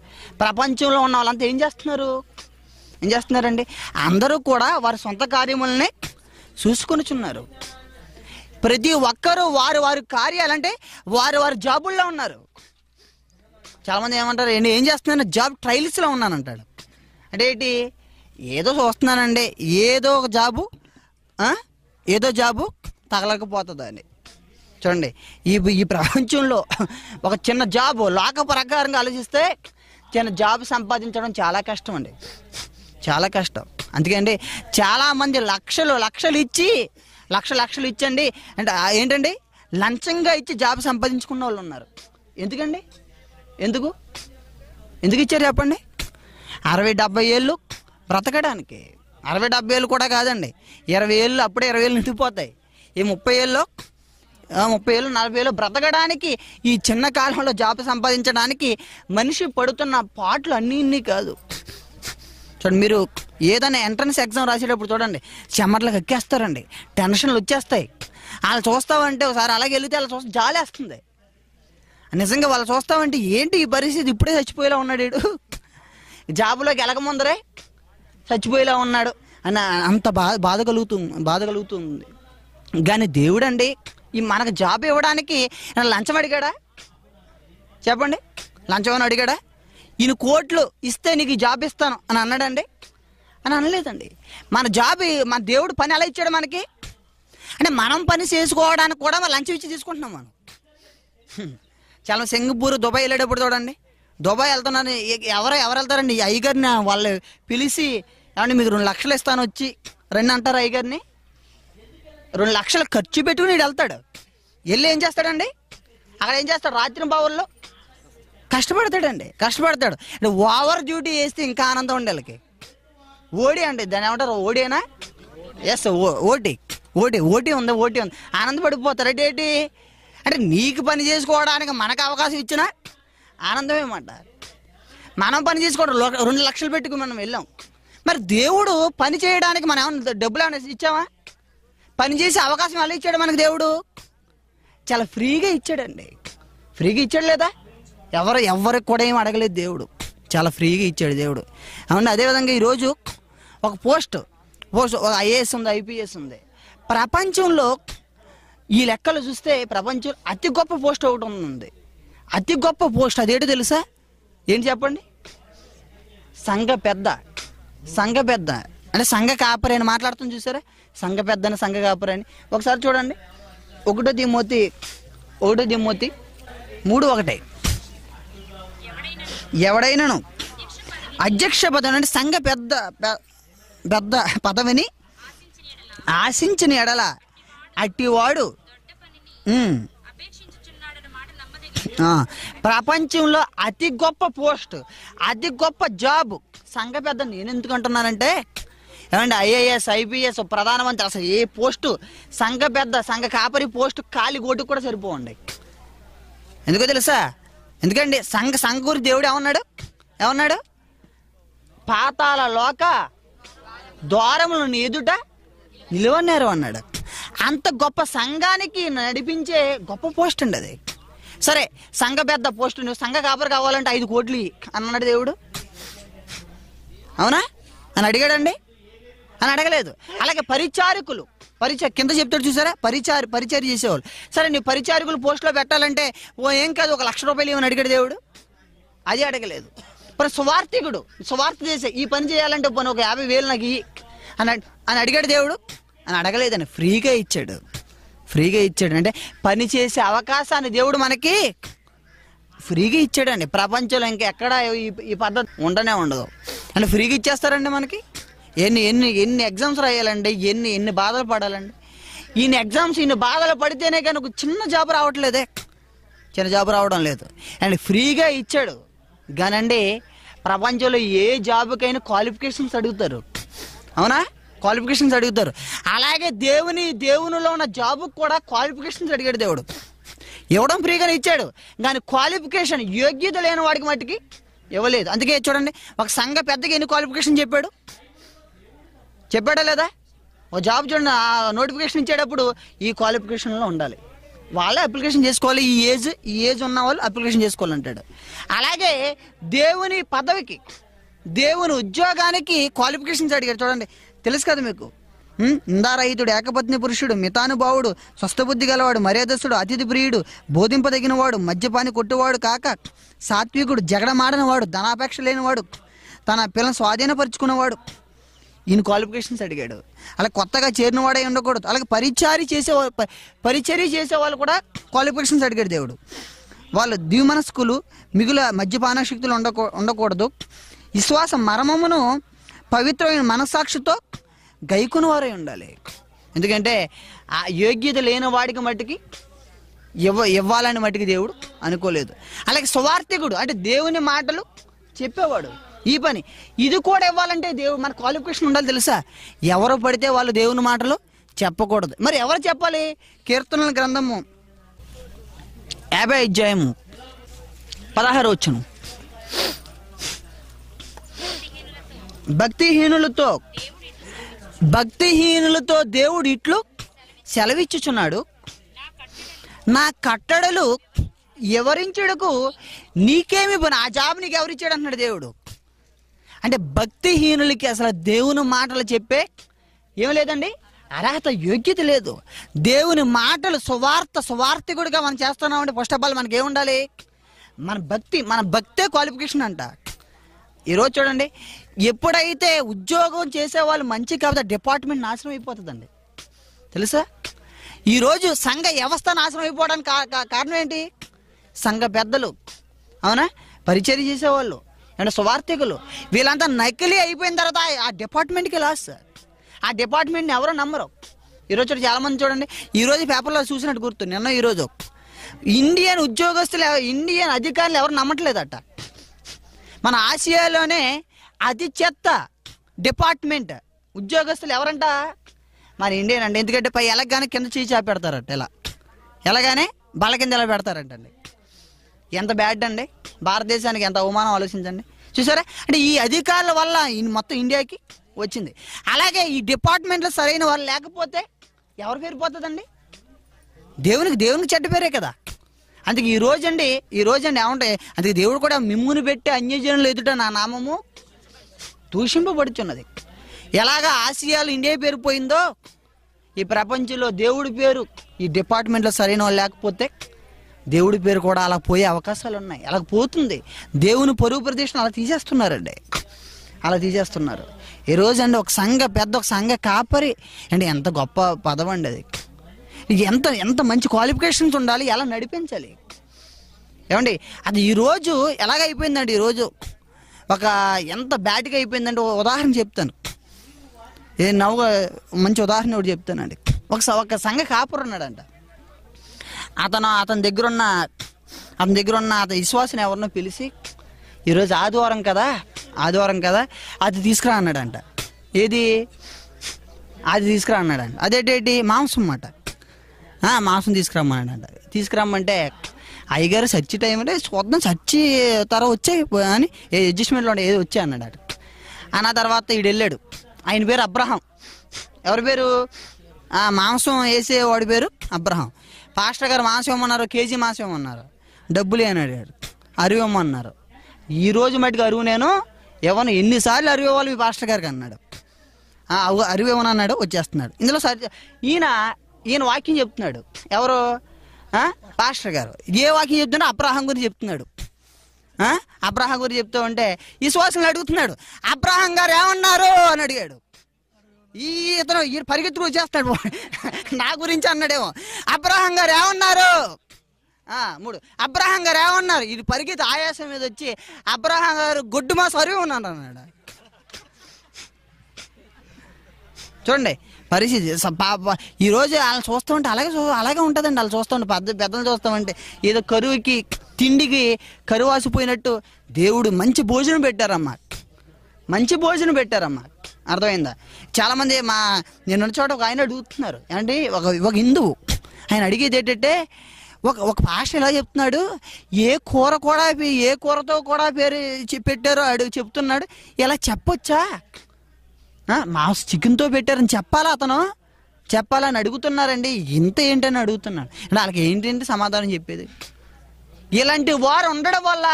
S1: ప్రపంచంలో ఉన్న వాళ్ళంతా ఏం చేస్తున్నారు ఏం చేస్తున్నారండి అందరూ కూడా వారి సొంత కార్యములని చూసుకొనిచున్నారు ప్రతి ఒక్కరూ వారు వారి కార్యాలంటే వారు వారి జాబుల్లో ఉన్నారు చాలామంది ఏమంటారు నేను ఏం చేస్తున్నాను జాబ్ ట్రయల్స్లో ఉన్నాను అంటాడు అంటే ఏంటి ఏదో చూస్తున్నానండి ఏదో ఒక జాబు ఏదో జాబు తగలకపోతుంది చూడండి ఈ ఈ ప్రపంచంలో ఒక చిన్న జాబ్ లోక ప్రకారంగా ఆలోచిస్తే చిన్న జాబ్ సంపాదించడం చాలా కష్టం అండి చాలా కష్టం అందుకండి చాలామంది లక్షలు లక్షలు ఇచ్చి లక్ష లక్షలు ఇచ్చండి అంటే ఏంటండి లంచంగా ఇచ్చి జాబ్ సంపాదించుకున్న వాళ్ళు ఉన్నారు ఎందుకండి ఎందుకు ఎందుకు ఇచ్చారు చెప్పండి అరవై డెబ్బై ఏళ్ళు బ్రతకడానికి అరవై డెబ్బై ఏళ్ళు కూడా కాదండి ఇరవై ఏళ్ళు అప్పుడే ఇరవై ఏళ్ళు నిండిపోతాయి ఈ ముప్పై ఏళ్ళు ముప్పై వేలు నలభై వేలు బ్రతకడానికి ఈ చిన్న కాలంలో జాబ్ సంపాదించడానికి మనిషి పడుతున్న పాటలు అన్ని ఇన్ని కాదు చూడండి మీరు ఏదైనా ఎంట్రన్స్ ఎగ్జామ్ రాసేటప్పుడు చూడండి చెమర్లకు ఎక్కేస్తారండి టెన్షన్లు వచ్చేస్తాయి వాళ్ళు చూస్తామంటే ఒకసారి అలాగే వెళితే వాళ్ళు చూస్తే వస్తుంది నిజంగా వాళ్ళు చూస్తామంటే ఏంటి ఈ పరిస్థితి ఇప్పుడే చచ్చిపోయేలా ఉన్నాడు వీడు జాబులోకి ఎలగముందరే చచ్చిపోయేలా ఉన్నాడు అని అంత బాధ బాధ కలుగుతుంది బాధ కలుగుతుంది కానీ దేవుడండి ఈ మనకు జాబ్ ఇవ్వడానికి లంచం అడిగాడా చెప్పండి లంచం అని అడిగాడా ఈయన కోట్లు ఇస్తే నీకు జాబ్ ఇస్తాను అని అన్నాడండి అని అనలేదండి మన జాబ్ మన దేవుడు పని ఎలా ఇచ్చాడు మనకి అంటే మనం పని చేసుకోవడానికి కూడా లంచం ఇచ్చి తీసుకుంటున్నాం మనం చాలా సింగపూర్ దుబాయ్ వెళ్ళేటప్పుడు చూడండి దుబాయ్ వెళ్తున్నాను ఎవరు ఎవరు వెళ్తారండి అయ్యగారిని వాళ్ళు పిలిచి ఏమన్నా మీకు రెండు లక్షలు ఇస్తాను వచ్చి రెండు అంటారు అయ్యగారిని రెండు లక్షలు ఖర్చు పెట్టుకుని వెళ్తాడు వెళ్ళి ఏం చేస్తాడండి అక్కడ ఏం చేస్తాడు రాత్రి బావుల్లో కష్టపడతాడండి కష్టపడతాడు అంటే ఓవర్ డ్యూటీ చేస్తే ఇంకా ఆనందం ఉండే వాళ్ళకి ఓడి అండి దాని ఏమంటారు ఓడేనా ఎస్ ఓటీ ఓటీ ఓటీ ఉంది ఓటీ ఉంది ఆనందపడిపోతారు అంటే ఏంటి అంటే నీకు పని చేసుకోవడానికి మనకు అవకాశం ఇచ్చినా ఆనందమేమంట మనం పని చేసుకోవడం రెండు లక్షలు పెట్టుకుని మనం వెళ్ళాం మరి దేవుడు పని చేయడానికి మనం ఏమన్నా డబ్బులు ఏమైనా ఇచ్చావా పనిచేసే అవకాశం ఎలా ఇచ్చాడు మనకు దేవుడు చాలా ఫ్రీగా ఇచ్చాడండి ఫ్రీగా ఇచ్చాడు లేదా ఎవరు ఎవరికి కూడా ఏం అడగలేదు దేవుడు చాలా ఫ్రీగా ఇచ్చాడు దేవుడు అవునండి అదేవిధంగా ఈరోజు ఒక పోస్ట్ పోస్ట్ ఐఏఎస్ ఉంది ఐపీఎస్ ఉంది ప్రపంచంలో ఈ లెక్కలు చూస్తే ప్రపంచం అతి గొప్ప పోస్ట్ ఒకటి ఉంది అతి గొప్ప పోస్ట్ అదేటి తెలుసా ఏంటి చెప్పండి సంఘ పెద్ద సంఘ పెద్ద అంటే సంఘ కాపరి అని మాట్లాడుతుంది చూసారా సంఘ పెద్దని సంఘ కాపురని ఒకసారి చూడండి ఒకటో దిమ్మోతి ఒకటో దిమ్మోతి మూడు ఒకటే ఎవడైనాను అధ్యక్ష పదవి అంటే సంఘ పెద్ద పెద్ద పదవిని ఆశించిన ఎడల అట్టివాడు ప్రపంచంలో అతి గొప్ప పోస్ట్ అతి గొప్ప జాబ్ సంఘ పెద్ద నేను ఎందుకు అంటున్నానంటే ఏమండి ఐఏఎస్ ఐపీఎస్ ప్రధానమంత్రి అసలు ఏ పోస్టు సంఘ పెద్ద సంఘ కాపరి పోస్టు ఖాళీ గోటు కూడా సరిపోండి ఎందుకో తెలుసా ఎందుకండి సంఘ సంఘ గురి దేవుడు ఏమన్నాడు ఏమన్నాడు పాతాల లోక ద్వారములను ఎదుట నిలువన్నారు అన్నాడు అంత గొప్ప సంఘానికి నడిపించే గొప్ప పోస్ట్ అండి అది సరే సంఘ పెద్ద పోస్ట్ నువ్వు సంఘ కాపరి కావాలంటే ఐదు కోట్లు అన్నాడు దేవుడు అవునా అని అడిగాడండి అని అడగలేదు అలాగే పరిచారకులు పరిచ కింద చెప్తాడు చూసారా పరిచారి పరిచయం చేసేవాళ్ళు సరే నీ పరిచారకులు పోస్ట్లో పెట్టాలంటే ఓ ఏం కాదు ఒక లక్ష రూపాయలు ఏమని అడిగాడు దేవుడు అది అడగలేదు మరి సువార్థికుడు సువార్థ చేసే ఈ పని చేయాలంటే పోనీ ఒక యాభై వేలు నాకు అని అని అడిగాడు దేవుడు అని అడగలేదని ఫ్రీగా ఇచ్చాడు ఫ్రీగా ఇచ్చాడు అంటే పని చేసే అవకాశాన్ని దేవుడు మనకి ఫ్రీగా ఇచ్చాడండి ప్రపంచంలో ఇంకా ఎక్కడ ఈ పద్ధతి ఉండనే ఉండదు అంటే ఫ్రీగా ఇచ్చేస్తారండి మనకి ఎన్ని ఎన్ని ఎన్ని ఎగ్జామ్స్ రాయాలండి ఎన్ని ఎన్ని బాధలు పడాలండి ఈయన ఎగ్జామ్స్ ఈయన బాధలు పడితేనే కానీ ఒక చిన్న జాబ్ రావట్లేదే చిన్న జాబ్ రావడం లేదు అండ్ ఫ్రీగా ఇచ్చాడు కానండి ప్రపంచంలో ఏ జాబ్కైనా క్వాలిఫికేషన్స్ అడుగుతారు అవునా క్వాలిఫికేషన్స్ అడుగుతారు అలాగే దేవుని దేవునిలో ఉన్న జాబుకు కూడా క్వాలిఫికేషన్స్ అడిగాడు దేవుడు ఇవ్వడం ఫ్రీగానే ఇచ్చాడు కానీ క్వాలిఫికేషన్ యోగ్యత లేని వాడికి మట్టికి ఇవ్వలేదు అందుకే చూడండి ఒక సంఘ పెద్దగా ఎన్ని క్వాలిఫికేషన్ చెప్పాడు చెప్పాడా లేదా ఓ జాబ్ చూడండి ఆ నోటిఫికేషన్ ఇచ్చేటప్పుడు ఈ క్వాలిఫికేషన్లో ఉండాలి వాళ్ళే అప్లికేషన్ చేసుకోవాలి ఈ ఏజ్ ఈ ఏజ్ ఉన్న వాళ్ళు అప్లికేషన్ చేసుకోవాలంటాడు అలాగే దేవుని పదవికి దేవుని ఉద్యోగానికి క్వాలిఫికేషన్స్ అడిగారు చూడండి తెలుసు కదా మీకు ఇందారహితుడు ఏకపత్ని పురుషుడు మితానుభావుడు స్వస్థబుద్ధి గలవాడు మర్యాదస్తుడు అతిథి ప్రియుడు బోధింపదగినవాడు మద్యపాని కొట్టువాడు కాక సాత్వికుడు జగడమాడినవాడు ధనాపేక్ష లేనివాడు తన పిల్లలను స్వాధీనపరుచుకున్నవాడు ఈయన క్వాలిఫికేషన్స్ అడిగాడు అలా కొత్తగా చేరిన వాడే ఉండకూడదు అలాగే పరిచారి చేసే పరిచర్య చేసే వాళ్ళు కూడా క్వాలిఫికేషన్స్ అడిగాడు దేవుడు వాళ్ళు ద్విమనస్కులు మిగుల మద్యపాన శక్తులు ఉండకూ ఉండకూడదు విశ్వాస మర్మమును పవిత్రమైన మనస్సాక్షితో గైకుని వారై ఉండాలి ఎందుకంటే ఆ యోగ్యత లేని వాడికి మట్టికి ఇవ్వ ఇవ్వాలని మట్టికి దేవుడు అనుకోలేదు అలాగే సువార్థికుడు అంటే దేవుని మాటలు చెప్పేవాడు ఈ పని ఇది కూడా ఇవ్వాలంటే దేవుడు మన క్వాలిఫికేషన్ ఉండాలి తెలుసా ఎవరు పడితే వాళ్ళు దేవుని మాటలు చెప్పకూడదు మరి ఎవరు చెప్పాలి కీర్తనల గ్రంథము యాభై అధ్యాయము పదహారు వచ్చును భక్తిహీనులతో భక్తిహీనులతో దేవుడు ఇట్లు సెలవిచ్చుచున్నాడు నా కట్టడలు వివరించుటకు నీకేమి పని ఆ జాబ్ నీకు ఎవరిచ్చాడు అంటున్నాడు దేవుడు అంటే భక్తిహీనులకి అసలు దేవుని మాటలు చెప్పే ఏం లేదండి అర్హత యోగ్యత లేదు దేవుని మాటలు సువార్త సువార్థికుడిగా మనం చేస్తున్నామండి ఫస్ట్ ఆఫ్ ఆల్ మనకి ఏముండాలి మన భక్తి మన భక్తే క్వాలిఫికేషన్ అంట ఈరోజు చూడండి ఎప్పుడైతే ఉద్యోగం చేసే వాళ్ళు మంచి కాబట్టి డిపార్ట్మెంట్ నాశనం అయిపోతుందండి తెలుసా ఈరోజు సంఘ వ్యవస్థ నాశనం అయిపోవడానికి కారణం ఏంటి సంఘ పెద్దలు అవునా పరిచయం చేసేవాళ్ళు అండ్ స్వార్థికులు వీళ్ళంతా నకిలీ అయిపోయిన తర్వాత ఆ డిపార్ట్మెంట్కి లాస్ సార్ ఆ డిపార్ట్మెంట్ని ఎవరో నమ్మరు ఈరోజు చాలామంది చూడండి ఈరోజు పేపర్లో చూసినట్టు గుర్తు నిన్న ఈరోజు ఇండియన్ ఉద్యోగస్తులు ఇండియన్ అధికారులు ఎవరు నమ్మట్లేదట మన ఆసియాలోనే అతి చెత్త డిపార్ట్మెంట్ ఉద్యోగస్తులు ఎవరంట మన ఇండియన్ అండి ఎందుకంటే పై ఎలాగానే కింద చీచా పెడతారట ఇలా ఎలాగానే బల కింద ఎలా పెడతారంటండి ఎంత బ్యాడ్ అండి భారతదేశానికి ఎంత అవమానం ఆలోచించండి చూసారా అంటే ఈ అధికారుల వల్ల మొత్తం ఇండియాకి వచ్చింది అలాగే ఈ డిపార్ట్మెంట్లో సరైన వాళ్ళు లేకపోతే ఎవరి పేరు పోతుందండి దేవునికి దేవునికి చెడ్డ పేరే కదా అందుకే ఈ అండి ఈ అండి ఏమంటే అందుకే దేవుడు కూడా మిమ్మును పెట్టి అన్యజనులు ఎదుట నా నామము దూషింపబడుచున్నది ఎలాగ ఆసియాలో ఇండియా పేరు పోయిందో ఈ ప్రపంచంలో దేవుడి పేరు ఈ డిపార్ట్మెంట్లో సరైన వాళ్ళు లేకపోతే దేవుడి పేరు కూడా అలా పోయే అవకాశాలు ఉన్నాయి అలా పోతుంది దేవుని పరువు ప్రదేశం అలా తీసేస్తున్నారండి అలా తీసేస్తున్నారు ఈ రోజు అండి ఒక సంఘ పెద్ద ఒక సంఘ కాపరి అండి ఎంత గొప్ప పదం అండి అది ఎంత ఎంత మంచి క్వాలిఫికేషన్స్ ఉండాలి ఎలా నడిపించాలి ఏమండి అది ఈరోజు ఎలాగైపోయిందండి ఈరోజు ఒక ఎంత బ్యాట్గా అయిపోయిందంటే ఉదాహరణ చెప్తాను ఏ నవ్వు మంచి ఉదాహరణ ఒకటి చెప్తానండి ఒక ఒక సంఘ కాపురు ఉన్నాడంట అతను అతని దగ్గరున్న అతని దగ్గర ఉన్న అతని విశ్వాసం ఎవరినో పిలిచి ఈరోజు ఆదివారం కదా ఆదివారం కదా అది తీసుకురా అన్నాడంట ఏది అది తీసుకురా అన్నాడంట అదేటేటి మాంసం అన్నమాట మాంసం తీసుకురమ్మన్నాడంట తీసుకురమ్మంటే అయ్యగారు చచ్చి టైం అంటే చూద్దాం చచ్చి తర వచ్చే అని ఏ అడ్జస్ట్మెంట్లో ఏదో వచ్చే అన్నాడు అన్న తర్వాత ఈడు వెళ్ళాడు ఆయన పేరు అబ్రహం ఎవరి పేరు మాంసం వేసే వాడి పేరు అబ్రహం పాస్టర్ గారు మాంసం ఇవ్వమన్నారు కేజీ మాంసం ఇవ్వమన్నారు డబ్బులు అని అడిగాడు అరువు ఇవ్వమన్నారు ఈ రోజు మటుకు అరువు నేను ఎవరు ఎన్నిసార్లు అరువు ఇవ్వాలి మీ పాస్టర్ గారికి అన్నాడు అరువు ఇవ్వను అన్నాడు వచ్చేస్తున్నాడు ఇందులో సరి ఈయన ఈయన వాక్యం చెప్తున్నాడు ఎవరు పాస్టర్ గారు ఏ వాక్యం చెప్తున్నా అప్రాహం గురించి చెప్తున్నాడు అబ్రాహం గురించి చెప్తూ ఉంటే విశ్వాసం అడుగుతున్నాడు అబ్రాహం గారు ఏమన్నారు అని అడిగాడు ఈ ఇతను ఈ పరిగెత్తుకు వచ్చేస్తాడు నా గురించి అన్నాడేమో అబ్రహం గారు ఏమన్నారు మూడు అబ్రహం గారు ఏమన్నారు ఇది పరిగెత్తి ఆయాసం మీద వచ్చి అబ్రహం గారు గొడ్డు మా సరి ఉన్నాను అన్నాడు చూడండి పరిస్థితి పాప ఈరోజు వాళ్ళు చూస్తుంటే అలాగే అలాగే ఉంటుందండి వాళ్ళు చూస్తుంటే పెద్ద పెద్దలు చూస్తామంటే ఏదో కరువుకి తిండికి కరువాసిపోయినట్టు దేవుడు మంచి భోజనం పెట్టారమ్మా మంచి భోజనం పెట్టారమ్మా అర్థమైందా చాలామంది మా నేను చోట ఒక ఆయన అడుగుతున్నారు అంటే ఒక ఒక హిందువు ఆయన అడిగేది ఏంటంటే ఒక ఒక భాష ఎలా చెప్తున్నాడు ఏ కూర కూడా ఏ కూరతో కూడా పేరు పెట్టారో అడుగు చెప్తున్నాడు ఇలా చెప్పొచ్చా మాస్ చికెన్తో పెట్టారని చెప్పాలా అతను చెప్పాలని అడుగుతున్నారండి ఇంత ఏంటని అడుగుతున్నాడు వాళ్ళకి ఏంటంటే సమాధానం చెప్పేది ఇలాంటి వారు ఉండడం వల్ల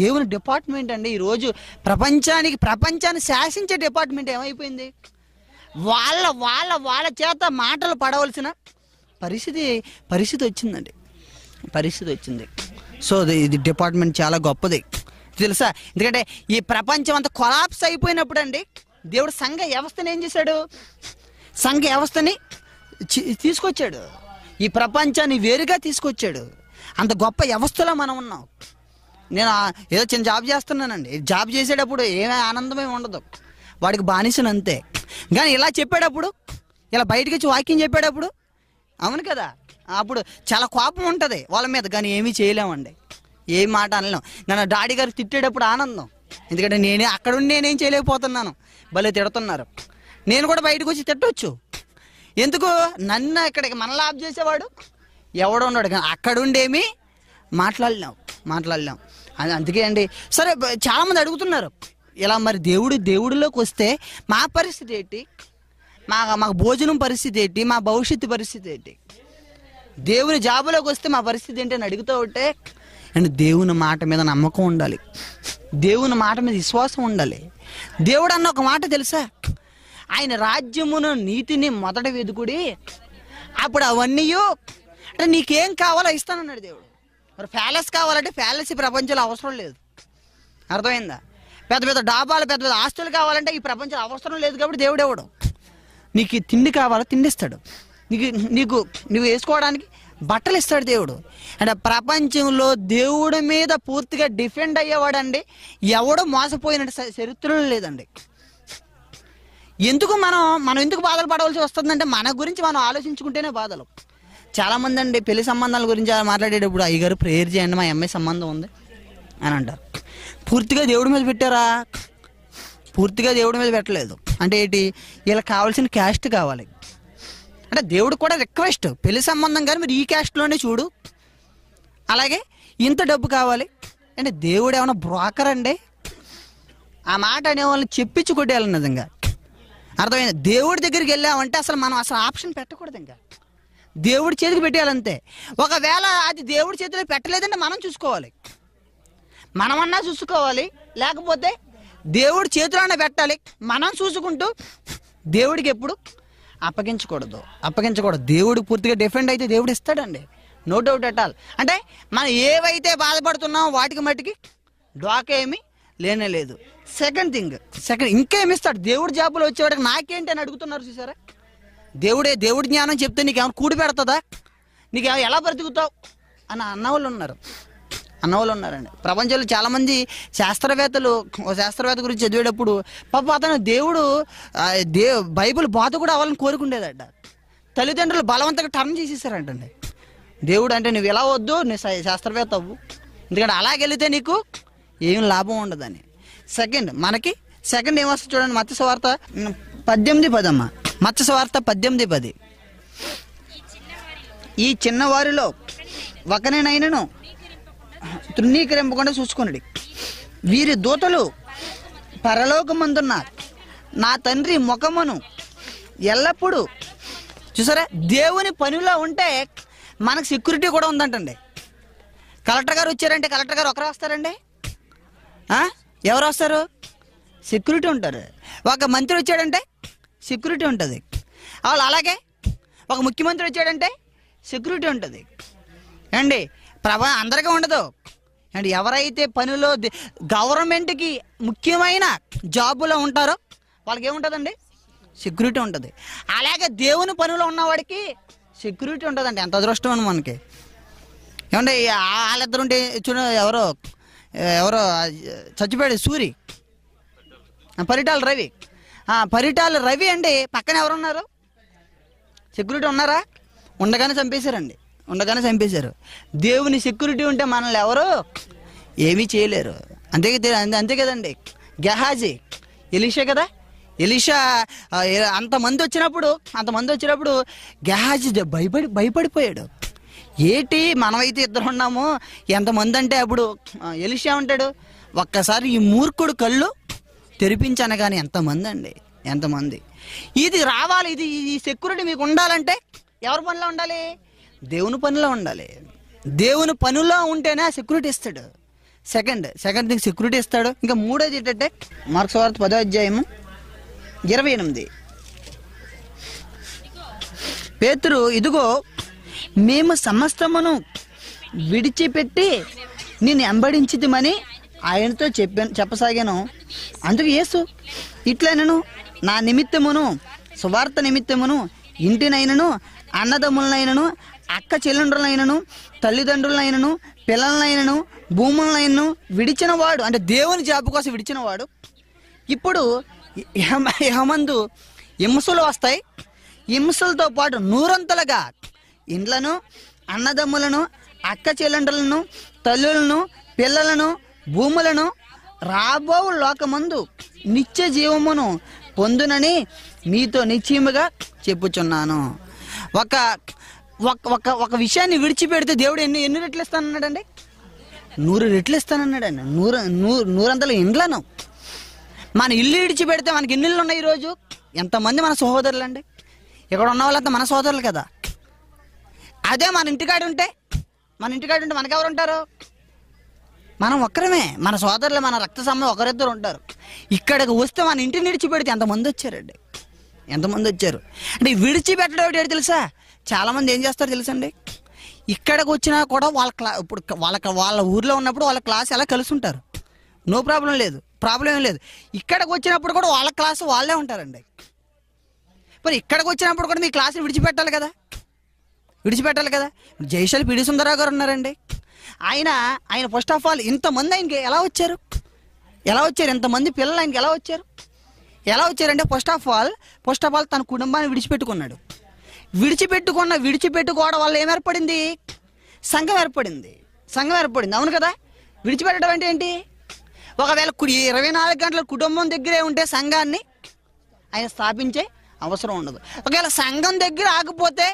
S1: దేవుని డిపార్ట్మెంట్ అండి ఈరోజు ప్రపంచానికి ప్రపంచాన్ని శాసించే డిపార్ట్మెంట్ ఏమైపోయింది వాళ్ళ వాళ్ళ వాళ్ళ చేత మాటలు పడవలసిన పరిస్థితి పరిస్థితి వచ్చిందండి పరిస్థితి వచ్చింది సో ఇది డిపార్ట్మెంట్ చాలా గొప్పది తెలుసా ఎందుకంటే ఈ ప్రపంచం అంత కొలాప్స్ అయిపోయినప్పుడు అండి దేవుడు సంఘ వ్యవస్థను ఏం చేశాడు సంఘ వ్యవస్థని తీసుకొచ్చాడు ఈ ప్రపంచాన్ని వేరుగా తీసుకొచ్చాడు అంత గొప్ప వ్యవస్థలో మనం ఉన్నాం నేను ఏదో చిన్న జాబ్ చేస్తున్నానండి జాబ్ చేసేటప్పుడు ఏమీ ఆనందమే ఉండదు వాడికి బానిసను అంతే కానీ ఇలా చెప్పేటప్పుడు ఇలా బయటకు వచ్చి వాక్యం చెప్పేటప్పుడు అవును కదా అప్పుడు చాలా కోపం ఉంటుంది వాళ్ళ మీద కానీ ఏమీ చేయలేమండి ఏం మాట అనలేం నన్ను డాడీ గారు తిట్టేటప్పుడు ఆనందం ఎందుకంటే నేనే అక్కడుండి నేనేం చేయలేకపోతున్నాను భలే తిడుతున్నారు నేను కూడా బయటకు వచ్చి తిట్టవచ్చు ఎందుకు నన్ను ఇక్కడికి మనలా ఆఫ్ చేసేవాడు ఎవడో ఉన్నాడు కానీ అక్కడుండేమి మాట్లాడలేం మాట్లాడలేం అందుకే అండి సరే చాలామంది అడుగుతున్నారు ఇలా మరి దేవుడు దేవుడిలోకి వస్తే మా పరిస్థితి ఏంటి మా మాకు భోజనం పరిస్థితి ఏంటి మా భవిష్యత్తు పరిస్థితి ఏంటి దేవుని జాబులోకి వస్తే మా పరిస్థితి ఏంటి అని అడుగుతూ ఉంటే అండ్ దేవుని మాట మీద నమ్మకం ఉండాలి దేవుని మాట మీద విశ్వాసం ఉండాలి దేవుడు అన్న ఒక మాట తెలుసా ఆయన రాజ్యమును నీతిని మొదట వెతుకుడి అప్పుడు అవన్నీ అంటే నీకేం కావాలో ఇస్తానన్నాడు దేవుడు మరి ప్యాలెస్ కావాలంటే ప్యాలెస్ ఈ ప్రపంచంలో అవసరం లేదు అర్థమైందా పెద్ద పెద్ద డాబాలు పెద్ద పెద్ద ఆస్తులు కావాలంటే ఈ ప్రపంచం అవసరం లేదు కాబట్టి దేవుడు ఇవ్వడం నీకు తిండి కావాలో తిండిస్తాడు నీకు నీకు నువ్వు వేసుకోవడానికి బట్టలు ఇస్తాడు దేవుడు అంటే ప్రపంచంలో దేవుడి మీద పూర్తిగా డిఫెండ్ అయ్యేవాడండి ఎవడు మోసపోయినట్టు చరిత్రలో లేదండి ఎందుకు మనం మనం ఎందుకు బాధలు పడవలసి వస్తుందంటే మన గురించి మనం ఆలోచించుకుంటేనే బాధలు చాలా మంది అండి పెళ్లి సంబంధాల గురించి మాట్లాడేటప్పుడు అయ్యగారు ప్రేయర్ చేయండి మా అమ్మాయి సంబంధం ఉంది అని అంటారు పూర్తిగా దేవుడి మీద పెట్టారా పూర్తిగా దేవుడి మీద పెట్టలేదు అంటే ఏంటి వీళ్ళకి కావాల్సిన క్యాస్ట్ కావాలి అంటే దేవుడు కూడా రిక్వెస్ట్ పెళ్లి సంబంధం కానీ మీరు ఈ క్యాస్ట్లోనే చూడు అలాగే ఇంత డబ్బు కావాలి అంటే దేవుడు ఏమైనా బ్రోకర్ అండి ఆ మాట అనే వాళ్ళని చెప్పించి కొట్టేయాలి నిజంగా అర్థమైంది దేవుడి దగ్గరికి వెళ్ళామంటే అసలు మనం అసలు ఆప్షన్ పెట్టకూడదు ఇంకా దేవుడి చేతికి పెట్టేయాలంతే ఒకవేళ అది దేవుడి చేతిలో పెట్టలేదంటే మనం చూసుకోవాలి మనమన్నా చూసుకోవాలి లేకపోతే దేవుడి చేతిలోనే పెట్టాలి మనం చూసుకుంటూ దేవుడికి ఎప్పుడు అప్పగించకూడదు అప్పగించకూడదు దేవుడు పూర్తిగా డిఫెండ్ అయితే దేవుడు ఇస్తాడండి నో డౌట్ అట్ ఆల్ అంటే మనం ఏవైతే బాధపడుతున్నామో వాటికి మట్టికి ఏమి లేనే లేదు సెకండ్ థింగ్ సెకండ్ ఇంకేమిస్తాడు దేవుడు జాబులు వచ్చేవాడికి నాకేంటి అని అడుగుతున్నారు చూసారా దేవుడే దేవుడి జ్ఞానం చెప్తే నీకేమైనా కూడి నీకు ఏమైనా ఎలా బ్రతుకుతావు అని అన్నవాళ్ళు ఉన్నారు అన్నవాళ్ళు ఉన్నారండి ప్రపంచంలో చాలామంది శాస్త్రవేత్తలు శాస్త్రవేత్త గురించి చదివేటప్పుడు పాప అతను దేవుడు దే బైబిల్ బాధ కూడా అవ్వాలని కోరుకుండేదట తల్లిదండ్రులు బలవంతంగా టర్న్ చేసేసారంటండి దేవుడు అంటే నువ్వు ఎలా వద్దు నీ శాస్త్రవేత్త అవ్వు ఎందుకంటే అలాగెళితే నీకు ఏం లాభం ఉండదని సెకండ్ మనకి సెకండ్ ఏమొస్తుంది చూడండి మత్స్య వార్త పద్దెనిమిది పదమ్మా మత్స్యవార్త పద్దెనిమిది పది ఈ చిన్నవారిలో ఒకనైనను తృణీకరింపకుండా చూసుకున్నాడు వీరి దూతలు పరలోకమందున్న నా తండ్రి ముఖమును ఎల్లప్పుడూ చూసారా దేవుని పనిలో ఉంటే మనకు సెక్యూరిటీ కూడా ఉందంటండి కలెక్టర్ గారు వచ్చారంటే కలెక్టర్ గారు ఒకరు వస్తారండి ఎవరు వస్తారు సెక్యూరిటీ ఉంటారు ఒక మంత్రి వచ్చాడంటే సెక్యూరిటీ ఉంటుంది వాళ్ళు అలాగే ఒక ముఖ్యమంత్రి వచ్చాడంటే సెక్యూరిటీ ఉంటుంది అండి ప్రభా అందరికీ ఉండదు అండ్ ఎవరైతే పనిలో గవర్నమెంట్కి ముఖ్యమైన జాబులో ఉంటారో వాళ్ళకి ఏముంటుందండి సెక్యూరిటీ ఉంటుంది అలాగే దేవుని పనిలో ఉన్నవాడికి సెక్యూరిటీ ఉంటుందండి ఎంత అదృష్టం అని మనకి ఏమంటే వాళ్ళిద్దరు ఉంటే చూడ ఎవరో ఎవరో చచ్చిపోయాడు సూరి పరిటాల రవి పరిటాలు రవి అండి పక్కన ఎవరున్నారు సెక్యూరిటీ ఉన్నారా ఉండగానే చంపేశారండి ఉండగానే చంపేశారు దేవుని సెక్యూరిటీ ఉంటే మనల్ని ఎవరు ఏమీ చేయలేరు అంతే అంతే కదండి గెహాజీ ఎలిషా కదా ఎలిషా అంతమంది వచ్చినప్పుడు అంతమంది వచ్చినప్పుడు గెహాజీ భయపడి భయపడిపోయాడు ఏటి మనమైతే ఇద్దరు ఉన్నాము ఎంతమంది అంటే అప్పుడు ఎలిషా ఉంటాడు ఒక్కసారి ఈ మూర్ఖుడు కళ్ళు తెరిపించనగానే ఎంతమంది అండి ఎంతమంది ఇది రావాలి ఇది ఈ సెక్యూరిటీ మీకు ఉండాలంటే ఎవరి పనిలో ఉండాలి దేవుని పనిలో ఉండాలి దేవుని పనిలో ఉంటేనే సెక్యూరిటీ ఇస్తాడు సెకండ్ సెకండ్ థింగ్ సెక్యూరిటీ ఇస్తాడు ఇంకా మూడోది ఏంటంటే మార్క్స్ వార్త పదో అధ్యాయము ఇరవై ఎనిమిది పేతురు ఇదిగో మేము సమస్తమును విడిచిపెట్టి నేను ఎంబడించిదమని ఆయనతో చెప్పాను చెప్పసాగాను అందుకు యేసు ఇట్లైనను నా నిమిత్తమును సువార్త నిమిత్తమును ఇంటినైనను అన్నదమ్ములనైనను అక్క చెల్లెండ్రులైనను తల్లిదండ్రులనైనను పిల్లలనైనను భూములనైనను విడిచినవాడు అంటే దేవుని జాబు కోసం విడిచినవాడు ఇప్పుడు యహమందు హింసలు వస్తాయి హింసలతో పాటు నూరంతలుగా ఇండ్లను అన్నదమ్ములను అక్క చెల్లెండ్రులను తల్లులను పిల్లలను భూములను రాబో లోకమందు నిత్య జీవమును పొందునని మీతో నిశ్చయముగా చెప్పుచున్నాను ఒక ఒక ఒక విషయాన్ని విడిచిపెడితే దేవుడు ఎన్ని ఎన్ని రెట్లు ఇస్తానన్నాడండి నూరు రెట్లు ఇస్తానన్నాడండి నూరు నూరు నూరంతలు ఇండ్లను మన ఇల్లు విడిచిపెడితే మనకి ఎన్ని ఇళ్ళు ఉన్నాయి ఈరోజు ఎంతమంది మన సహోదరులు అండి ఇక్కడ ఉన్న వాళ్ళంతా మన సోదరులు కదా అదే మన ఇంటికాడు ఉంటే మన ఇంటికాడు ఉంటే మనకెవరు ఉంటారు మనం ఒక్కరమే మన సోదరులు మన రక్త సమ్మ ఒకరిద్దరు ఉంటారు ఇక్కడికి వస్తే మన ఇంటిని విడిచిపెడితే ఎంతమంది వచ్చారండి ఎంతమంది వచ్చారు అంటే విడిచిపెట్టడం ఏంటి తెలుసా చాలామంది ఏం చేస్తారు తెలుసండి ఇక్కడికి వచ్చినా కూడా వాళ్ళ క్లా ఇప్పుడు వాళ్ళ వాళ్ళ ఊర్లో ఉన్నప్పుడు వాళ్ళ క్లాస్ ఎలా కలిసి ఉంటారు నో ప్రాబ్లం లేదు ప్రాబ్లం ఏం లేదు ఇక్కడికి వచ్చినప్పుడు కూడా వాళ్ళ క్లాస్ వాళ్ళే ఉంటారండి మరి ఇక్కడికి వచ్చినప్పుడు కూడా మీ క్లాసులు విడిచిపెట్టాలి కదా విడిచిపెట్టాలి కదా జయశాలి పిడి సుందరరావు గారు ఉన్నారండి ఆయన ఆయన ఫస్ట్ ఆఫ్ ఆల్ ఇంతమంది ఆయనకి ఎలా వచ్చారు ఎలా వచ్చారు ఇంతమంది పిల్లలు ఆయనకి ఎలా వచ్చారు ఎలా వచ్చారంటే first of all first of all తన కుటుంబాన్ని విడిచిపెట్టుకున్నాడు విడిచిపెట్టుకున్న విడిచిపెట్టుకోవడం వల్ల ఏం ఏర్పడింది సంఘం ఏర్పడింది సంఘం ఏర్పడింది అవును కదా విడిచిపెట్టడం అంటే ఏంటి ఒకవేళ ఇరవై నాలుగు గంటల కుటుంబం దగ్గరే ఉంటే సంఘాన్ని ఆయన స్థాపించే అవసరం ఉండదు ఒకవేళ సంఘం దగ్గర ఆగిపోతే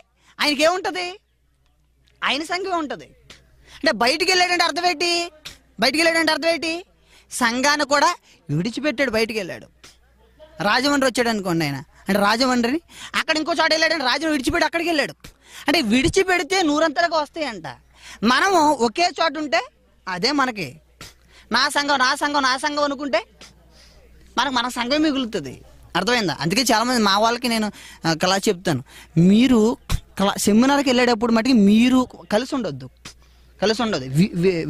S1: ఆయనకేముంటుంది ఆయన సంఘమే ఉంటుంది అంటే బయటికి వెళ్ళాడంటే అర్థం ఏంటి బయటికి వెళ్ళాడంటే అర్థం ఏంటి సంఘాన్ని కూడా విడిచిపెట్టాడు బయటికి వెళ్ళాడు రాజమండ్రి వచ్చాడు అనుకోండి ఆయన అంటే రాజమండ్రిని అక్కడ ఇంకో చోట వెళ్ళాడంటే రాజు విడిచిపెట్టి అక్కడికి వెళ్ళాడు అంటే విడిచిపెడితే నూరంతలకు వస్తాయంట మనము ఒకే చోట ఉంటే అదే మనకి నా సంఘం నా సంఘం నా సంఘం అనుకుంటే మనకు మన సంఘం మిగులుతుంది అర్థమైందా అందుకే చాలామంది మా వాళ్ళకి నేను కళ చెప్తాను మీరు కళా సెమినార్కి వెళ్ళేటప్పుడు మటుకి మీరు కలిసి ఉండొద్దు కలిసి ఉండదు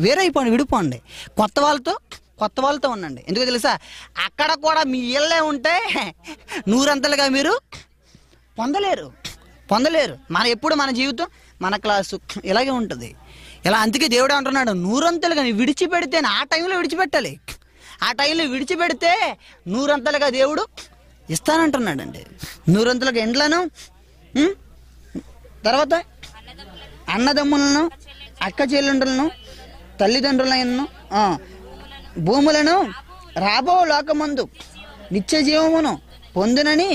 S1: వేరైపోండి విడిపోండి కొత్త వాళ్ళతో కొత్త వాళ్ళతో ఉండండి ఎందుకు తెలుసా అక్కడ కూడా మీ ఇళ్ళే ఉంటే నూరంతలుగా మీరు పొందలేరు పొందలేరు మన ఎప్పుడు మన జీవితం మన క్లాసు ఇలాగే ఉంటుంది ఇలా అందుకే దేవుడు అంటున్నాడు నూరంతలుగా నీ విడిచిపెడితే ఆ టైంలో విడిచిపెట్టాలి ఆ టైంలో విడిచిపెడితే నూరంతలుగా దేవుడు ఇస్తానంటున్నాడండి నూరంతలుగా ఎండ్లను తర్వాత అన్నదమ్ములను అక్క చెల్లెండ్రులను తల్లిదండ్రులను భూములను రాబో లోకమందు నిత్య జీవమును పొందునని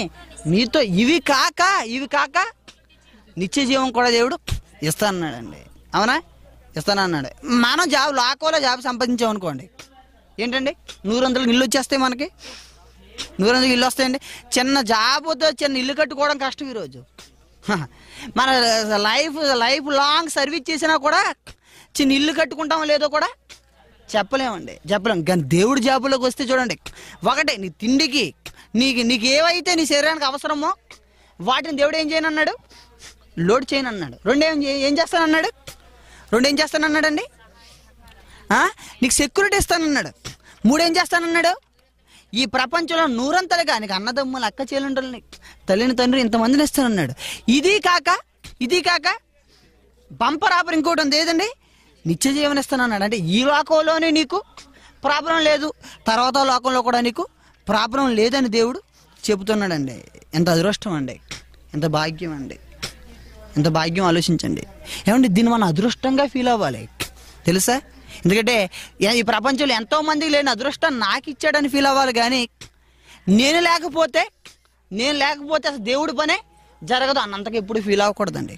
S1: మీతో ఇవి కాక ఇవి కాక నిత్య జీవం కూడా దేవుడు ఇస్తానన్నాడండి అవునా ఇస్తానన్నాడు మనం జాబ్ లాకోలో జాబ్ సంపాదించాం అనుకోండి ఏంటండి వందలు ఇల్లు వచ్చేస్తాయి మనకి నూరొందలకు ఇల్లు వస్తాయండి చిన్న జాబ్ వద్ద చిన్న ఇల్లు కట్టుకోవడం కష్టం ఈరోజు మన లైఫ్ లైఫ్ లాంగ్ సర్వీస్ చేసినా కూడా చిన్న ఇల్లు కట్టుకుంటాం లేదో కూడా చెప్పలేమండి చెప్పలేము కానీ దేవుడి జాబులోకి వస్తే చూడండి ఒకటే నీ తిండికి నీకు నీకు ఏవైతే నీ శరీరానికి అవసరమో వాటిని దేవుడు ఏం చేయనన్నాడు లోడ్ చేయనన్నాడు రెండేం ఏం చేస్తానన్నాడు రెండేం చేస్తానన్నాడండి నీకు సెక్యూరిటీ ఇస్తానన్నాడు మూడేం చేస్తానన్నాడు ఈ ప్రపంచంలో నూరంతలు కానీ అన్నదమ్ములు అక్క చెల్లుండలని తల్లిని తండ్రి ఇంతమందిని ఇస్తానన్నాడు ఇది కాక ఇది కాక బంపర్ ఆపర్ ఇంకోటి ఉంది ఏదండి నిత్య జీవన ఇస్తానన్నాడు అంటే ఈ లోకంలోనే నీకు ప్రాబ్లం లేదు తర్వాత లోకంలో కూడా నీకు ప్రాబ్లం లేదని దేవుడు చెబుతున్నాడండి ఎంత అదృష్టం అండి ఎంత భాగ్యం అండి ఎంత భాగ్యం ఆలోచించండి ఏమండి దీన్ని మనం అదృష్టంగా ఫీల్ అవ్వాలి తెలుసా ఎందుకంటే ఈ ప్రపంచంలో ఎంతో మందికి లేని అదృష్టం నాకు ఇచ్చాడని ఫీల్ అవ్వాలి కానీ నేను లేకపోతే నేను లేకపోతే అసలు దేవుడి పనే జరగదు అన్నంతకు ఎప్పుడు ఫీల్ అవ్వకూడదండి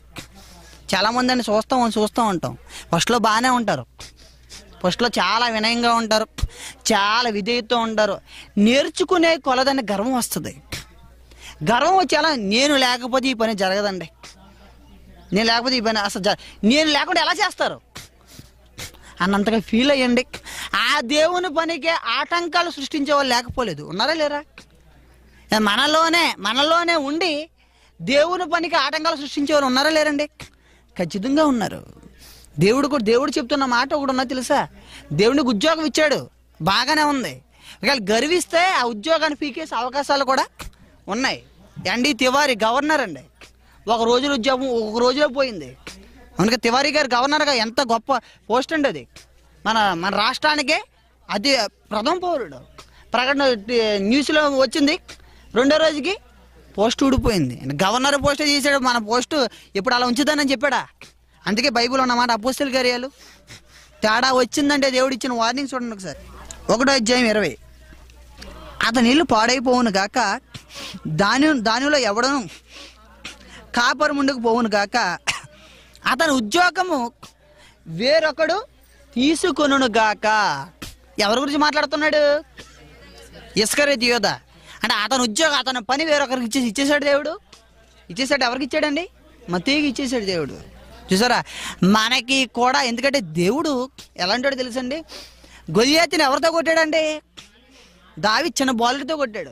S1: మంది అని చూస్తాం చూస్తూ ఉంటాం ఫస్ట్లో బాగానే ఉంటారు ఫస్ట్లో చాలా వినయంగా ఉంటారు చాలా విధేయతో ఉంటారు నేర్చుకునే కొలదని గర్వం వస్తుంది గర్వం వచ్చేలా నేను లేకపోతే ఈ పని జరగదండి నేను లేకపోతే ఈ పని అసలు నేను లేకుండా ఎలా చేస్తారు అన్నంతగా ఫీల్ అయ్యండి ఆ దేవుని పనికి ఆటంకాలు సృష్టించే వాళ్ళు లేకపోలేదు ఉన్నారా లేరా మనలోనే మనలోనే ఉండి దేవుని పనికి ఆటంకాలు సృష్టించే వాళ్ళు ఉన్నారా లేరండి ఖచ్చితంగా ఉన్నారు దేవుడు కూడా దేవుడు చెప్తున్న మాట ఒకటి ఉన్నా తెలుసా దేవుడికి ఉద్యోగం ఇచ్చాడు బాగానే ఉంది ఒకవేళ గర్విస్తే ఆ ఉద్యోగాన్ని పీకేసే అవకాశాలు కూడా ఉన్నాయి ఎండి తివారి గవర్నర్ అండి ఒక రోజు ఉద్యోగం ఒక రోజులో పోయింది అందుకే తివారీ గారు గవర్నర్గా ఎంత గొప్ప పోస్ట్ అండి అది మన మన రాష్ట్రానికే అది ప్రథమ పౌరుడు ప్రకటన న్యూస్లో వచ్చింది రెండో రోజుకి పోస్ట్ ఊడిపోయింది గవర్నర్ పోస్ట్ చేశాడు మన పోస్ట్ ఇప్పుడు అలా ఉంచుతానని చెప్పాడా అందుకే బైబిల్ ఉన్నమాట అపోస్టల్ కార్యాలు తేడా వచ్చిందంటే దేవుడు ఇచ్చిన వార్నింగ్ చూడండి ఒకసారి ఒకటో అధ్యాయం ఇరవై అతని ఇల్లు పాడైపోవును గాక దాని దానిలో ఎవడను కాపర్ ముందుకు పోవును గాక అతని ఉద్యోగము వేరొకడు తీసుకొనుగాక ఎవరి గురించి మాట్లాడుతున్నాడు ఇస్కరే దియోద అంటే అతని ఉద్యోగం అతని పని వేరొకరికి ఇచ్చేసి ఇచ్చేసాడు దేవుడు ఇచ్చేసాడు ఎవరికి ఇచ్చాడండి మతీకి ఇచ్చేసాడు దేవుడు చూసారా మనకి కూడా ఎందుకంటే దేవుడు ఎలాంటి తెలుసండి గొలియాతిని ఎవరితో కొట్టాడండి దావి చిన్న బాలుడితో కొట్టాడు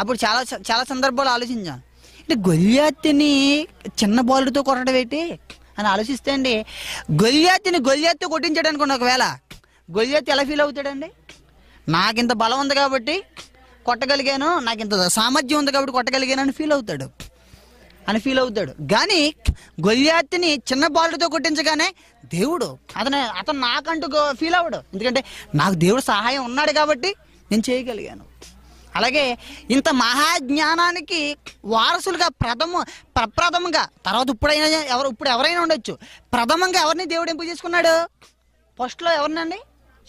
S1: అప్పుడు చాలా చాలా సందర్భాలు ఆలోచించాను అంటే గొల్యాత్తిని చిన్న బాలుడితో కొట్టడం ఏంటి అని ఆలోచిస్తే అండి గొల్యాత్తిని గొల్యాత్తి కొట్టించాడు ఒకవేళ గొల్యాత్తి ఎలా ఫీల్ అవుతాడండి నాకింత బలం ఉంది కాబట్టి కొట్టగలిగాను నాకు ఇంత సామర్థ్యం ఉంది కాబట్టి కొట్టగలిగాను అని ఫీల్ అవుతాడు అని ఫీల్ అవుతాడు కానీ గొల్యాత్తిని చిన్న బాలుడితో కొట్టించగానే దేవుడు అతను అతను నాకంటూ ఫీల్ అవ్వడు ఎందుకంటే నాకు దేవుడు సహాయం ఉన్నాడు కాబట్టి నేను చేయగలిగాను అలాగే ఇంత మహాజ్ఞానానికి వారసులుగా ప్రథమ ప్రప్రథమంగా తర్వాత ఇప్పుడైనా ఎవరు ఇప్పుడు ఎవరైనా ఉండొచ్చు ప్రథమంగా ఎవరిని దేవుడు ఎంపిక చేసుకున్నాడు ఫస్ట్లో ఎవరినండి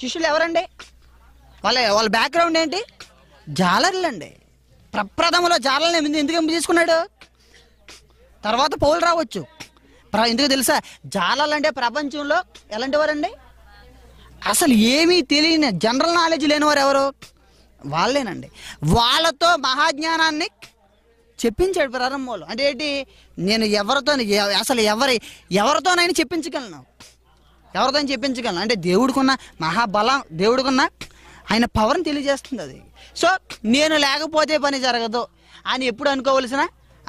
S1: శిష్యులు ఎవరండి వాళ్ళ వాళ్ళ బ్యాక్గ్రౌండ్ ఏంటి జాలర్లండి ప్రప్రథమలో జాలర్లు ఎందుకు ఎంపిక చేసుకున్నాడు తర్వాత పౌలు రావచ్చు ప్ర ఎందుకు తెలుసా జాలర్లు అంటే ప్రపంచంలో ఎలాంటి వారండి అసలు ఏమీ తెలియని జనరల్ నాలెడ్జ్ లేనివారు ఎవరు వాళ్ళేనండి వాళ్ళతో మహాజ్ఞానాన్ని చెప్పించాడు ప్రారంభంలో అంటే ఏంటి నేను ఎవరితో అసలు ఎవరి ఎవరితోనైనా చెప్పించగలను ఎవరితో చెప్పించగలను అంటే దేవుడికున్న మహాబలం దేవుడికున్న ఆయన పవర్ని తెలియజేస్తుంది అది సో నేను లేకపోతే పని జరగదు అని ఎప్పుడు అనుకోవలసిన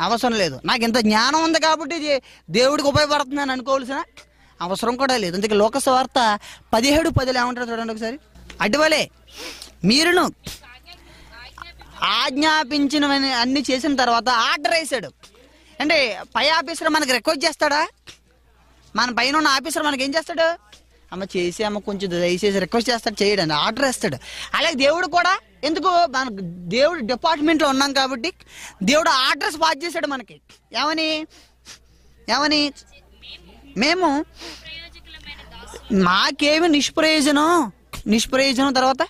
S1: అవసరం లేదు నాకు ఇంత జ్ఞానం ఉంది కాబట్టి దేవుడికి ఉపయోగపడుతుంది అని అనుకోవలసిన అవసరం కూడా లేదు అందుకే లోకస్వార్త పదిహేడు పదిలో ఏమంటారు చూడండి ఒకసారి అటువలే మీరును ఆజ్ఞాపించిన అన్ని చేసిన తర్వాత ఆర్డర్ వేసాడు అంటే పై ఆఫీసర్ మనకి రిక్వెస్ట్ చేస్తాడా మన పైన ఉన్న ఆఫీసర్ మనకి ఏం చేస్తాడు అమ్మ చేసి అమ్మ కొంచెం దయచేసి రిక్వెస్ట్ చేస్తాడు చేయడండి ఆర్డర్ వేస్తాడు అలాగే దేవుడు కూడా ఎందుకు మన దేవుడు డిపార్ట్మెంట్లో ఉన్నాం కాబట్టి దేవుడు ఆర్డర్స్ పాస్ చేశాడు మనకి ఏమని ఏమని మేము మాకేమి నిష్ప్రయోజనం నిష్ప్రయోజనం తర్వాత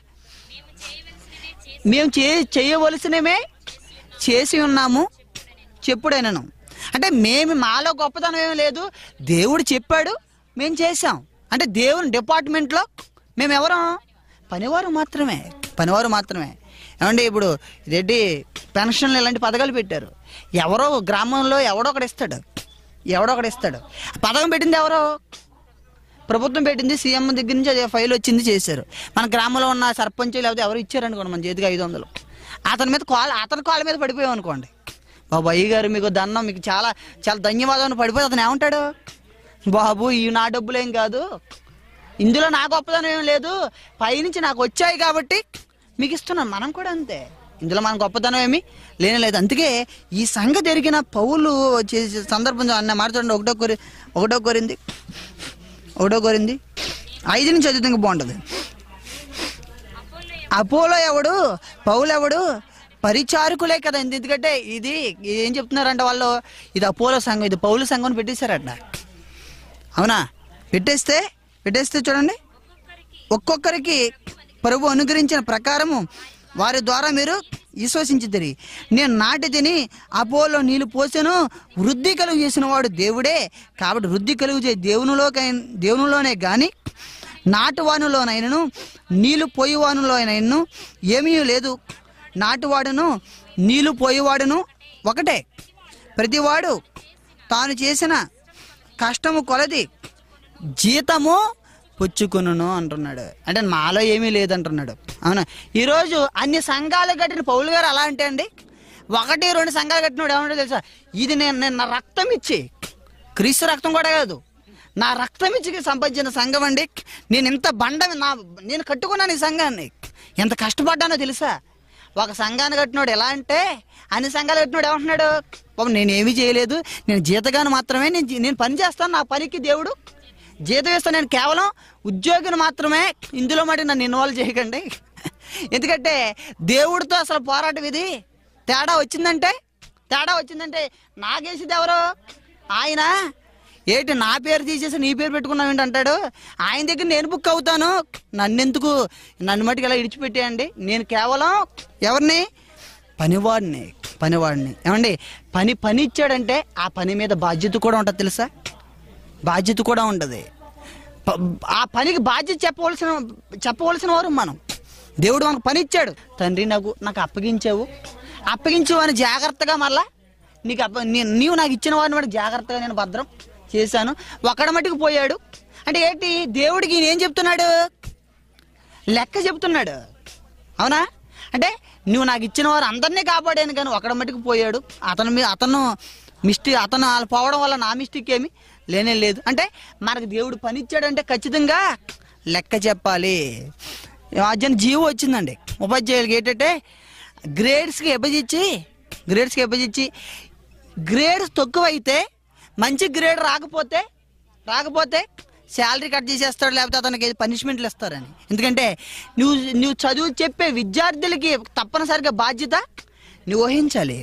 S1: మేము చే చేయవలసినమే చేసి ఉన్నాము చెప్పుడైనను అంటే మేము మాలో గొప్పతనం ఏమీ లేదు దేవుడు చెప్పాడు మేము చేసాం అంటే దేవుని డిపార్ట్మెంట్లో మేము ఎవరం పనివారు మాత్రమే పనివారు మాత్రమే ఏమంటే ఇప్పుడు రెడ్డి పెన్షన్లు ఇలాంటి పథకాలు పెట్టారు ఎవరో గ్రామంలో ఎవడో ఒకడు ఇస్తాడు ఎవడో ఒకడు ఇస్తాడు పథకం పెట్టింది ఎవరో ప్రభుత్వం పెట్టింది సీఎం దగ్గర నుంచి అదే ఫైల్ వచ్చింది చేశారు మన గ్రామంలో ఉన్న సర్పంచ్ లేకపోతే ఎవరు అనుకోండి మన చేతికి ఐదు వందలు అతని మీద కాల్ అతని కాళ్ళ మీద పడిపోయాం అనుకోండి బాబు అయ్య గారు మీకు దన్నం మీకు చాలా చాలా ధన్యవాదాలు పడిపోయి అతను ఏమంటాడు బాబు ఈ నా డబ్బులు ఏం కాదు ఇందులో నా గొప్పదనం ఏం లేదు పైనుంచి నాకు వచ్చాయి కాబట్టి మీకు ఇస్తున్నాను మనం కూడా అంతే ఇందులో మన గొప్పతనం ఏమి లేని లేదు అందుకే ఈ సంఘ జరిగిన పౌలు చేసే సందర్భం అన్న మార్చండి ఒకటో కోరి ఒకటో కోరింది ఒకటో కోరింది ఐదు నుంచి చదివితే ఇంకా బాగుంటుంది అపోలో ఎవడు పౌలు ఎవడు పరిచారకులే కదా ఎందుకంటే ఇది ఏం చెప్తున్నారంట వాళ్ళు ఇది అపోలో సంఘం ఇది పౌలు సంఘం పెట్టేశారంట అవునా పెట్టేస్తే పెట్టేస్తే చూడండి ఒక్కొక్కరికి ప్రభు అనుగ్రహించిన ప్రకారము వారి ద్వారా మీరు విశ్వసించిద్దరి నేను నాటి తిని అపోలో నీళ్ళు పోసాను వృద్ధి కలుగు చేసిన వాడు దేవుడే కాబట్టి వృద్ధి కలుగు చే దేవునిలోకి దేవునిలోనే కానీ నాటువానులోనైనను నీళ్ళు పోయివానులోనైనను ఏమీ లేదు నాటువాడును నీళ్ళు పోయేవాడును ఒకటే ప్రతివాడు తాను చేసిన కష్టము కొలది జీతము పుచ్చుకును అంటున్నాడు అంటే మాలో ఏమీ లేదంటున్నాడు అవునా ఈరోజు అన్ని సంఘాలు కట్టిన పౌలు గారు అలా అంటే అండి ఒకటి రెండు సంఘాలు కట్టినాడు ఏమంటే తెలుసా ఇది నేను నేను నా రక్తం ఇచ్చి క్రీస్తు రక్తం కూడా కాదు నా రక్తం ఇచ్చి సంపాదించిన సంఘం అండి నేను ఇంత బండ నా నేను కట్టుకున్నాను ఈ సంఘాన్ని ఎంత కష్టపడ్డానో తెలుసా ఒక సంఘాన్ని కట్టినోడు ఎలా అంటే అన్ని సంఘాలు కట్టినోడు ఏమంటున్నాడు బాబు నేనేమి చేయలేదు నేను జీతగాను మాత్రమే నేను నేను పని చేస్తాను నా పనికి దేవుడు జీతం ఇస్తాను నేను కేవలం ఉద్యోగిని మాత్రమే ఇందులో మాట నన్ను ఇన్వాల్వ్ చేయకండి ఎందుకంటే దేవుడితో అసలు పోరాటం ఇది తేడా వచ్చిందంటే తేడా వచ్చిందంటే నాగేసింది ఎవరు ఆయన ఏంటి నా పేరు తీసేసి నీ పేరు పెట్టుకున్నావు ఏంటి అంటాడు ఆయన దగ్గర నేను బుక్ అవుతాను నన్నెందుకు నన్ను మటుకు ఇలా ఇడిచిపెట్టేయండి నేను కేవలం ఎవరిని పనివాడిని పనివాడిని ఏమండి పని పని ఇచ్చాడంటే ఆ పని మీద బాధ్యత కూడా ఉంటుంది తెలుసా బాధ్యత కూడా ఉంటుంది ఆ పనికి బాధ్యత చెప్పవలసిన చెప్పవలసిన వారు మనం దేవుడు మనకు పని ఇచ్చాడు తండ్రి నాకు నాకు అప్పగించావు అని జాగ్రత్తగా మళ్ళా నీకు అప్ప నీవు నాకు ఇచ్చిన వారిని మటుకు జాగ్రత్తగా నేను భద్రం చేశాను ఒకడ మటుకు పోయాడు అంటే ఏంటి దేవుడికి ఏం చెప్తున్నాడు లెక్క చెప్తున్నాడు అవునా అంటే నువ్వు నాకు ఇచ్చిన వారు అందరినీ కాపాడాను కానీ ఒకడ మటుకు పోయాడు అతను అతను మిస్టేక్ అతను వాళ్ళు పోవడం వల్ల నా మిస్టేక్ ఏమి లేనే లేదు అంటే మనకు దేవుడు పని ఇచ్చాడంటే ఖచ్చితంగా లెక్క చెప్పాలి అర్జున జీవో వచ్చిందండి ఉపాధ్యాయులకి ఏంటంటే గ్రేడ్స్కి విభజించి గ్రేడ్స్కి విభజించి గ్రేడ్స్ తక్కువ అయితే మంచి గ్రేడ్ రాకపోతే రాకపోతే శాలరీ కట్ చేసేస్తాడు లేకపోతే అతనికి పనిష్మెంట్లు ఇస్తారని ఎందుకంటే నువ్వు నువ్వు చదువు చెప్పే విద్యార్థులకి తప్పనిసరిగా బాధ్యత నువ్వు ఊహించాలి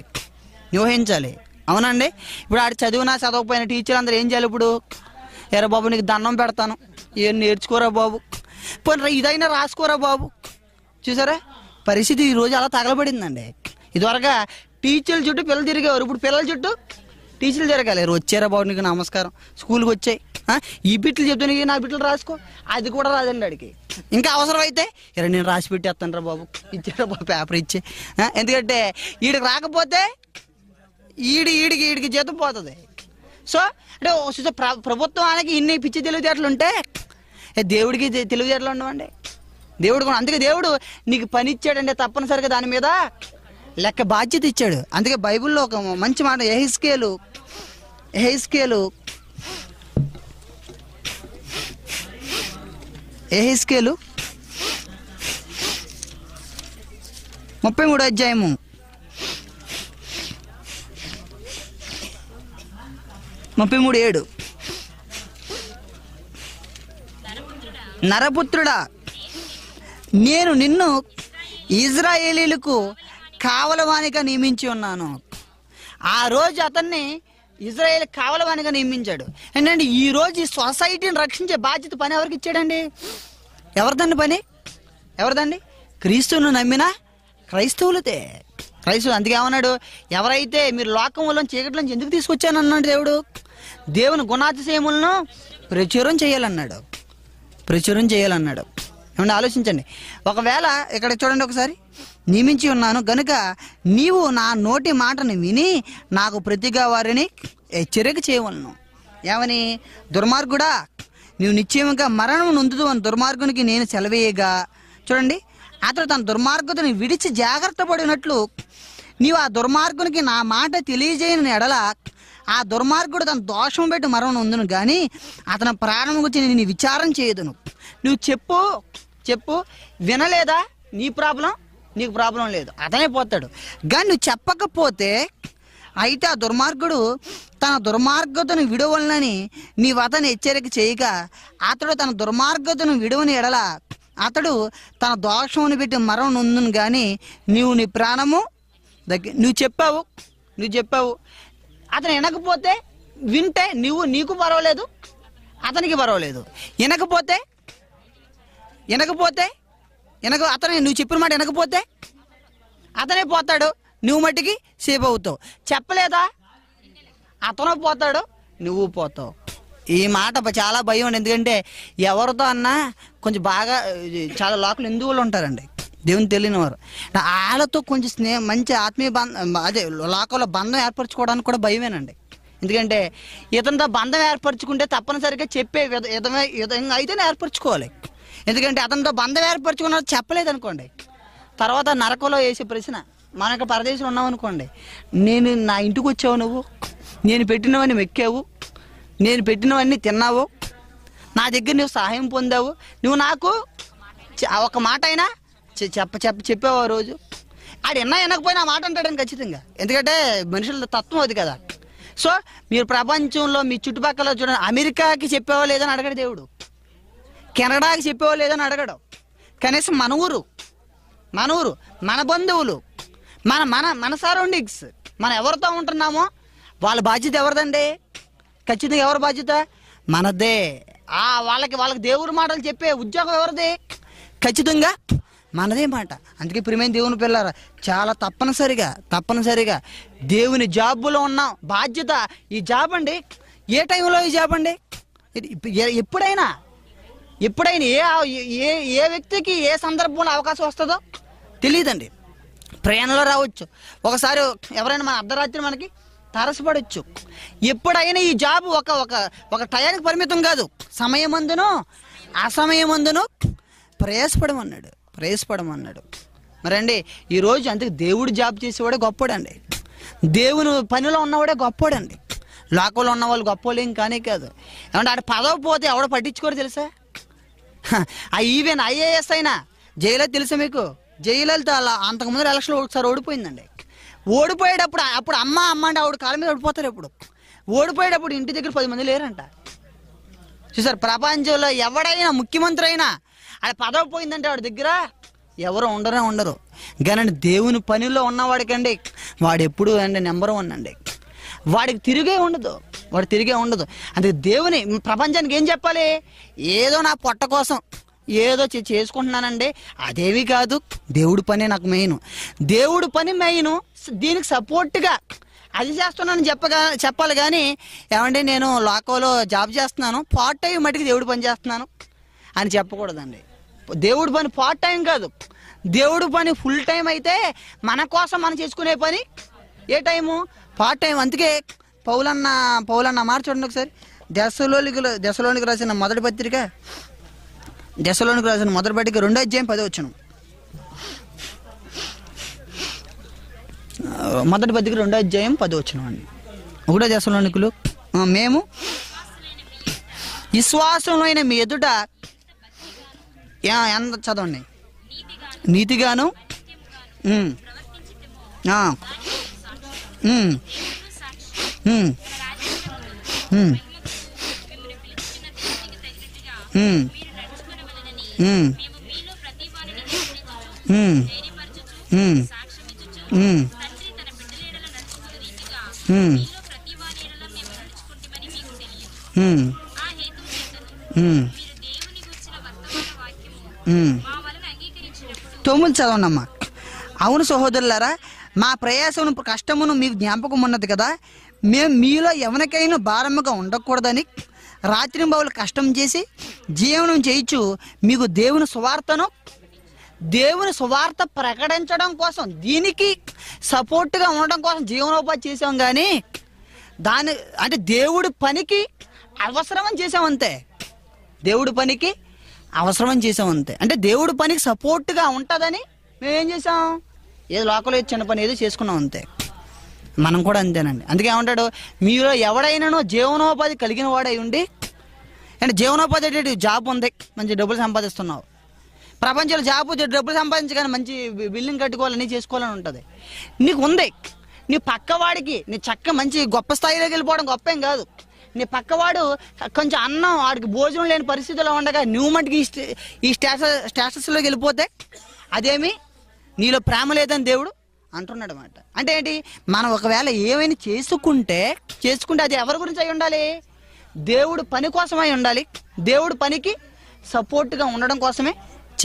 S1: నువ్వు ఊహించాలి అవునండి ఇప్పుడు ఆడు చదివినా చదవకపోయిన టీచర్ అందరూ ఏం చేయాలి ఇప్పుడు ఎరా బాబు నీకు దండం పెడతాను ఏం నేర్చుకోరా బాబు పోనీ ఇదైనా రాసుకోరా బాబు చూసారా పరిస్థితి ఈరోజు అలా తగలబడిందండి ఇదివరగా టీచర్ల చుట్టూ పిల్లలు తిరిగేవారు ఇప్పుడు పిల్లల చుట్టూ టీచర్లు తిరగాలి వచ్చారా బాబు నీకు నమస్కారం స్కూల్కి వచ్చాయి ఈ బిట్లు చెప్తాను నీకు నా బిట్లు రాసుకో అది కూడా రాదండి అడిగి ఇంకా అవసరం అయితే ఇరా నేను రాసి పెట్టేస్తాను రా బాబు ఇచ్చారా బాబు పేపర్ ఇచ్చే ఎందుకంటే వీడికి రాకపోతే ఈడి ఈడికి ఈడికి జీతం పోతుంది సో అంటే ప్రభుత్వానికి ఇన్ని పిచ్చి తెలివితేటలు ఉంటే దేవుడికి తెలివితేటలు ఉండవండి దేవుడు కూడా అందుకే దేవుడు నీకు పని ఇచ్చాడంటే తప్పనిసరిగా దాని మీద లెక్క బాధ్యత ఇచ్చాడు అందుకే బైబిల్లో ఒక మంచి మాట ఎహిస్కేలు ఎహిస్కేలు ఎహిస్కేలు ముప్పై మూడు అధ్యాయము ముప్పై మూడు ఏడు నరపుత్రుడా నేను నిన్ను ఇజ్రాయేలీలకు కావలవానిగా నియమించి ఉన్నాను ఆ రోజు అతన్ని ఇజ్రాయేల్ కావలవానిగా నియమించాడు ఏంటంటే ఈరోజు ఈ సొసైటీని రక్షించే బాధ్యత పని ఎవరికి ఇచ్చాడండి ఎవరిదండి పని ఎవరిదండి క్రీస్తువును నమ్మిన క్రైస్తవులతే క్రైస్తవుడు అందుకే ఏమన్నాడు ఎవరైతే మీరు లోకంలో చీకట్లో ఎందుకు తీసుకొచ్చానన్నాడు దేవుడు దేవుని గుణాతిశయములను ప్రచురం చేయాలన్నాడు ప్రచురం చేయాలన్నాడు ఏమన్నా ఆలోచించండి ఒకవేళ ఇక్కడ చూడండి ఒకసారి నియమించి ఉన్నాను గనుక నీవు నా నోటి మాటను విని నాకు ప్రతిగా వారిని హెచ్చరిక చేయవలను ఏమని దుర్మార్గుడా నీవు నిశ్చయముగా మరణం నొందుతూ అని దుర్మార్గునికి నేను సెలవేయగా చూడండి అతడు తన దుర్మార్గతను విడిచి జాగ్రత్త పడినట్లు నీవు ఆ దుర్మార్గునికి నా మాట తెలియజేయని ఎడల ఆ దుర్మార్గుడు తన దోషం పెట్టి మరణం ఉందను కానీ అతని ప్రాణం గురించి నేను విచారం చేయదును నువ్వు చెప్పు చెప్పు వినలేదా నీ ప్రాబ్లం నీకు ప్రాబ్లం లేదు అతనే పోతాడు కానీ నువ్వు చెప్పకపోతే అయితే ఆ దుర్మార్గుడు తన దుర్మార్గతను విడవలనని నీవు అతను హెచ్చరిక చేయక అతడు తన దుర్మార్గతను విడవని ఎడల అతడు తన దోషమును పెట్టి మరణం నొందును కానీ నీవు నీ ప్రాణము దగ్గర నువ్వు చెప్పావు నువ్వు చెప్పావు అతను వినకపోతే వింటే నువ్వు నీకు పర్వాలేదు అతనికి పర్వాలేదు వినకపోతే వినకపోతే వినక అతను నువ్వు చెప్పిన మాట వినకపోతే అతనే పోతాడు నువ్వు మట్టికి సేఫ్ అవుతావు చెప్పలేదా అతను పోతాడు నువ్వు పోతావు ఈ మాట చాలా భయం అండి ఎందుకంటే ఎవరితో అన్నా కొంచెం బాగా చాలా లోకల్ హిందువులు ఉంటారండి దేవుని తెలియని వారు వాళ్ళతో కొంచెం స్నేహం మంచి ఆత్మీయ బంధం అదే లోకల బంధం ఏర్పరచుకోవడానికి కూడా భయమేనండి ఎందుకంటే ఇతనితో బంధం ఏర్పరచుకుంటే తప్పనిసరిగా చెప్పే విధమే విధంగా అయితేనే ఏర్పరచుకోవాలి ఎందుకంటే అతనితో బంధం ఏర్పరచుకున్నారు చెప్పలేదు అనుకోండి తర్వాత నరకంలో వేసే ప్రశ్న మన యొక్క పరదేశంలో ఉన్నావు అనుకోండి నేను నా ఇంటికి వచ్చావు నువ్వు నేను పెట్టినవని మెక్కావు నేను పెట్టినవన్నీ తిన్నావు నా దగ్గర నువ్వు సహాయం పొందావు నువ్వు నాకు ఒక మాట అయినా చెప్ప చెప్ప చెప్పావు ఆ రోజు ఆడు ఎన్న వినకపోయినా మాట అంటాడని ఖచ్చితంగా ఎందుకంటే మనుషుల తత్వం అది కదా సో మీరు ప్రపంచంలో మీ చుట్టుపక్కల చూడండి అమెరికాకి చెప్పేవా లేదని అడగడు దేవుడు కెనడాకి చెప్పేవా లేదని అడగడు కనీసం మన ఊరు మన ఊరు మన బంధువులు మన మన మన సరౌండింగ్స్ మనం ఎవరితో ఉంటున్నామో వాళ్ళ బాధ్యత ఎవరిదండి ఖచ్చితంగా ఎవరు బాధ్యత మనదే ఆ వాళ్ళకి వాళ్ళకి దేవుడి మాటలు చెప్పే ఉద్యోగం ఎవరిది ఖచ్చితంగా మనదే మాట అందుకే ప్రియమైన దేవుని పిల్లారా చాలా తప్పనిసరిగా తప్పనిసరిగా దేవుని జాబులో ఉన్నాం బాధ్యత ఈ జాబ్ అండి ఏ టైంలో ఈ జాబ్ అండి ఎప్పుడైనా ఎప్పుడైనా ఏ ఏ ఏ వ్యక్తికి ఏ సందర్భంలో అవకాశం వస్తుందో తెలియదండి ప్రయాణంలో రావచ్చు ఒకసారి ఎవరైనా మన అర్ధరాత్రి మనకి తరసపడచ్చు ఎప్పుడైనా ఈ జాబ్ ఒక ఒక ఒక టయానికి పరిమితం కాదు సమయం అందును అసమయం అందును ప్రయాసపడమన్నాడు ప్రయాసపడమన్నాడు మరండి ఈరోజు అందుకు దేవుడు జాబ్ చేసేవాడే గొప్పడండి దేవుని పనిలో ఉన్నవాడే గొప్పడండి లోకంలో ఉన్న వాళ్ళు గొప్పలేం కానీ కాదు ఏమంటే ఆడ పదవి పోతే ఎవడ పట్టించుకోరు తెలుసా ఆ ఈవెన్ ఐఏఎస్ అయినా జయలలిత తెలుసా మీకు జయలలిత అలా అంతకుముందు ఎలక్షన్లో ఒకసారి ఓడిపోయిందండి ఓడిపోయేటప్పుడు అప్పుడు అమ్మ అమ్మ అంటే ఆవిడ కాళ్ళ మీద ఓడిపోతారు ఎప్పుడు ఓడిపోయేటప్పుడు ఇంటి దగ్గర పది మంది లేరంట చూసారు ప్రపంచంలో ఎవడైనా ముఖ్యమంత్రి అయినా ఆడ పదవి పోయిందంటే వాడి దగ్గర ఎవరు ఉండరే ఉండరు కానీ దేవుని పనిలో ఉన్నవాడికండి వాడు ఎప్పుడు అండి నెంబర్ వన్ అండి వాడికి తిరిగే ఉండదు వాడు తిరిగే ఉండదు అందుకే దేవుని ప్రపంచానికి ఏం చెప్పాలి ఏదో నా పొట్ట కోసం ఏదో చేసుకుంటున్నానండి అదేవి కాదు దేవుడి పని నాకు మెయిన్ దేవుడి పని మెయిన్ దీనికి సపోర్ట్గా అది చేస్తున్నాను చెప్పగా చెప్పాలి కానీ ఏమంటే నేను లోకోలో జాబ్ చేస్తున్నాను పార్ట్ టైం మటుకు దేవుడు పని చేస్తున్నాను అని చెప్పకూడదండి దేవుడి పని పార్ట్ టైం కాదు దేవుడు పని ఫుల్ టైం అయితే మన కోసం మనం చేసుకునే పని ఏ టైము పార్ట్ టైం అందుకే పౌలన్న పౌలన్న మాట చూడండి ఒకసారి దశలోనికి దశలోనికి రాసిన మొదటి పత్రిక దశలోనికి రాసిన మొదటి పత్రిక రెండో అధ్యాయం పదవచ్చును మొదటి పత్రిక రెండో అధ్యాయం పదవచనం అండి ఒకటో దశలోనికులు మేము విశ్వాసంలో అయిన మీ ఎదుట ఎంత చదవండి నీతిగాను తొమ్మిది చదవనమ్మా అవును సహోదరులారా మా ప్రయాసమును కష్టమును మీకు జ్ఞాపకం ఉన్నది కదా మేము మీలో ఎవరికైనా భారముగా ఉండకూడదని రాత్రింబావులు కష్టం చేసి జీవనం చేయించు మీకు దేవుని స్వార్థను దేవుని సువార్త ప్రకటించడం కోసం దీనికి సపోర్ట్గా ఉండడం కోసం జీవనోపాధి చేసాం కానీ దాని అంటే దేవుడి పనికి అవసరం చేసాం అంతే దేవుడి పనికి అవసరం చేసాం అంతే అంటే దేవుడి పనికి సపోర్ట్గా ఉంటుందని మేమేం చేసాం ఏదో లోకల్ చిన్న పని ఏదో చేసుకున్నాం అంతే మనం కూడా అంతేనండి అందుకే ఏమంటాడు మీలో ఎవడైనానో జీవనోపాధి కలిగిన వాడై ఉండి అంటే జీవనోపాధి అంటే జాబ్ ఉంది మంచి డబ్బులు సంపాదిస్తున్నావు ప్రపంచంలో జాబ్ డబ్బులు కానీ మంచి బిల్డింగ్ కట్టుకోవాలని చేసుకోవాలని ఉంటుంది నీకు ఉంది నీ పక్కవాడికి నీ చక్క మంచి గొప్ప స్థాయిలోకి వెళ్ళిపోవడం ఏం కాదు నీ పక్కవాడు కొంచెం అన్నం వాడికి భోజనం లేని పరిస్థితిలో ఉండగా నువ్వు మటుకు ఈ ఈ స్టేటస్ స్టేటస్లోకి వెళ్ళిపోతే అదేమి నీలో ప్రేమ లేదని దేవుడు అంటున్నాడు అనమాట అంటే ఏంటి మనం ఒకవేళ ఏమైనా చేసుకుంటే చేసుకుంటే అది ఎవరి గురించి అయి ఉండాలి దేవుడు పని కోసమై ఉండాలి దేవుడు పనికి సపోర్ట్గా ఉండడం కోసమే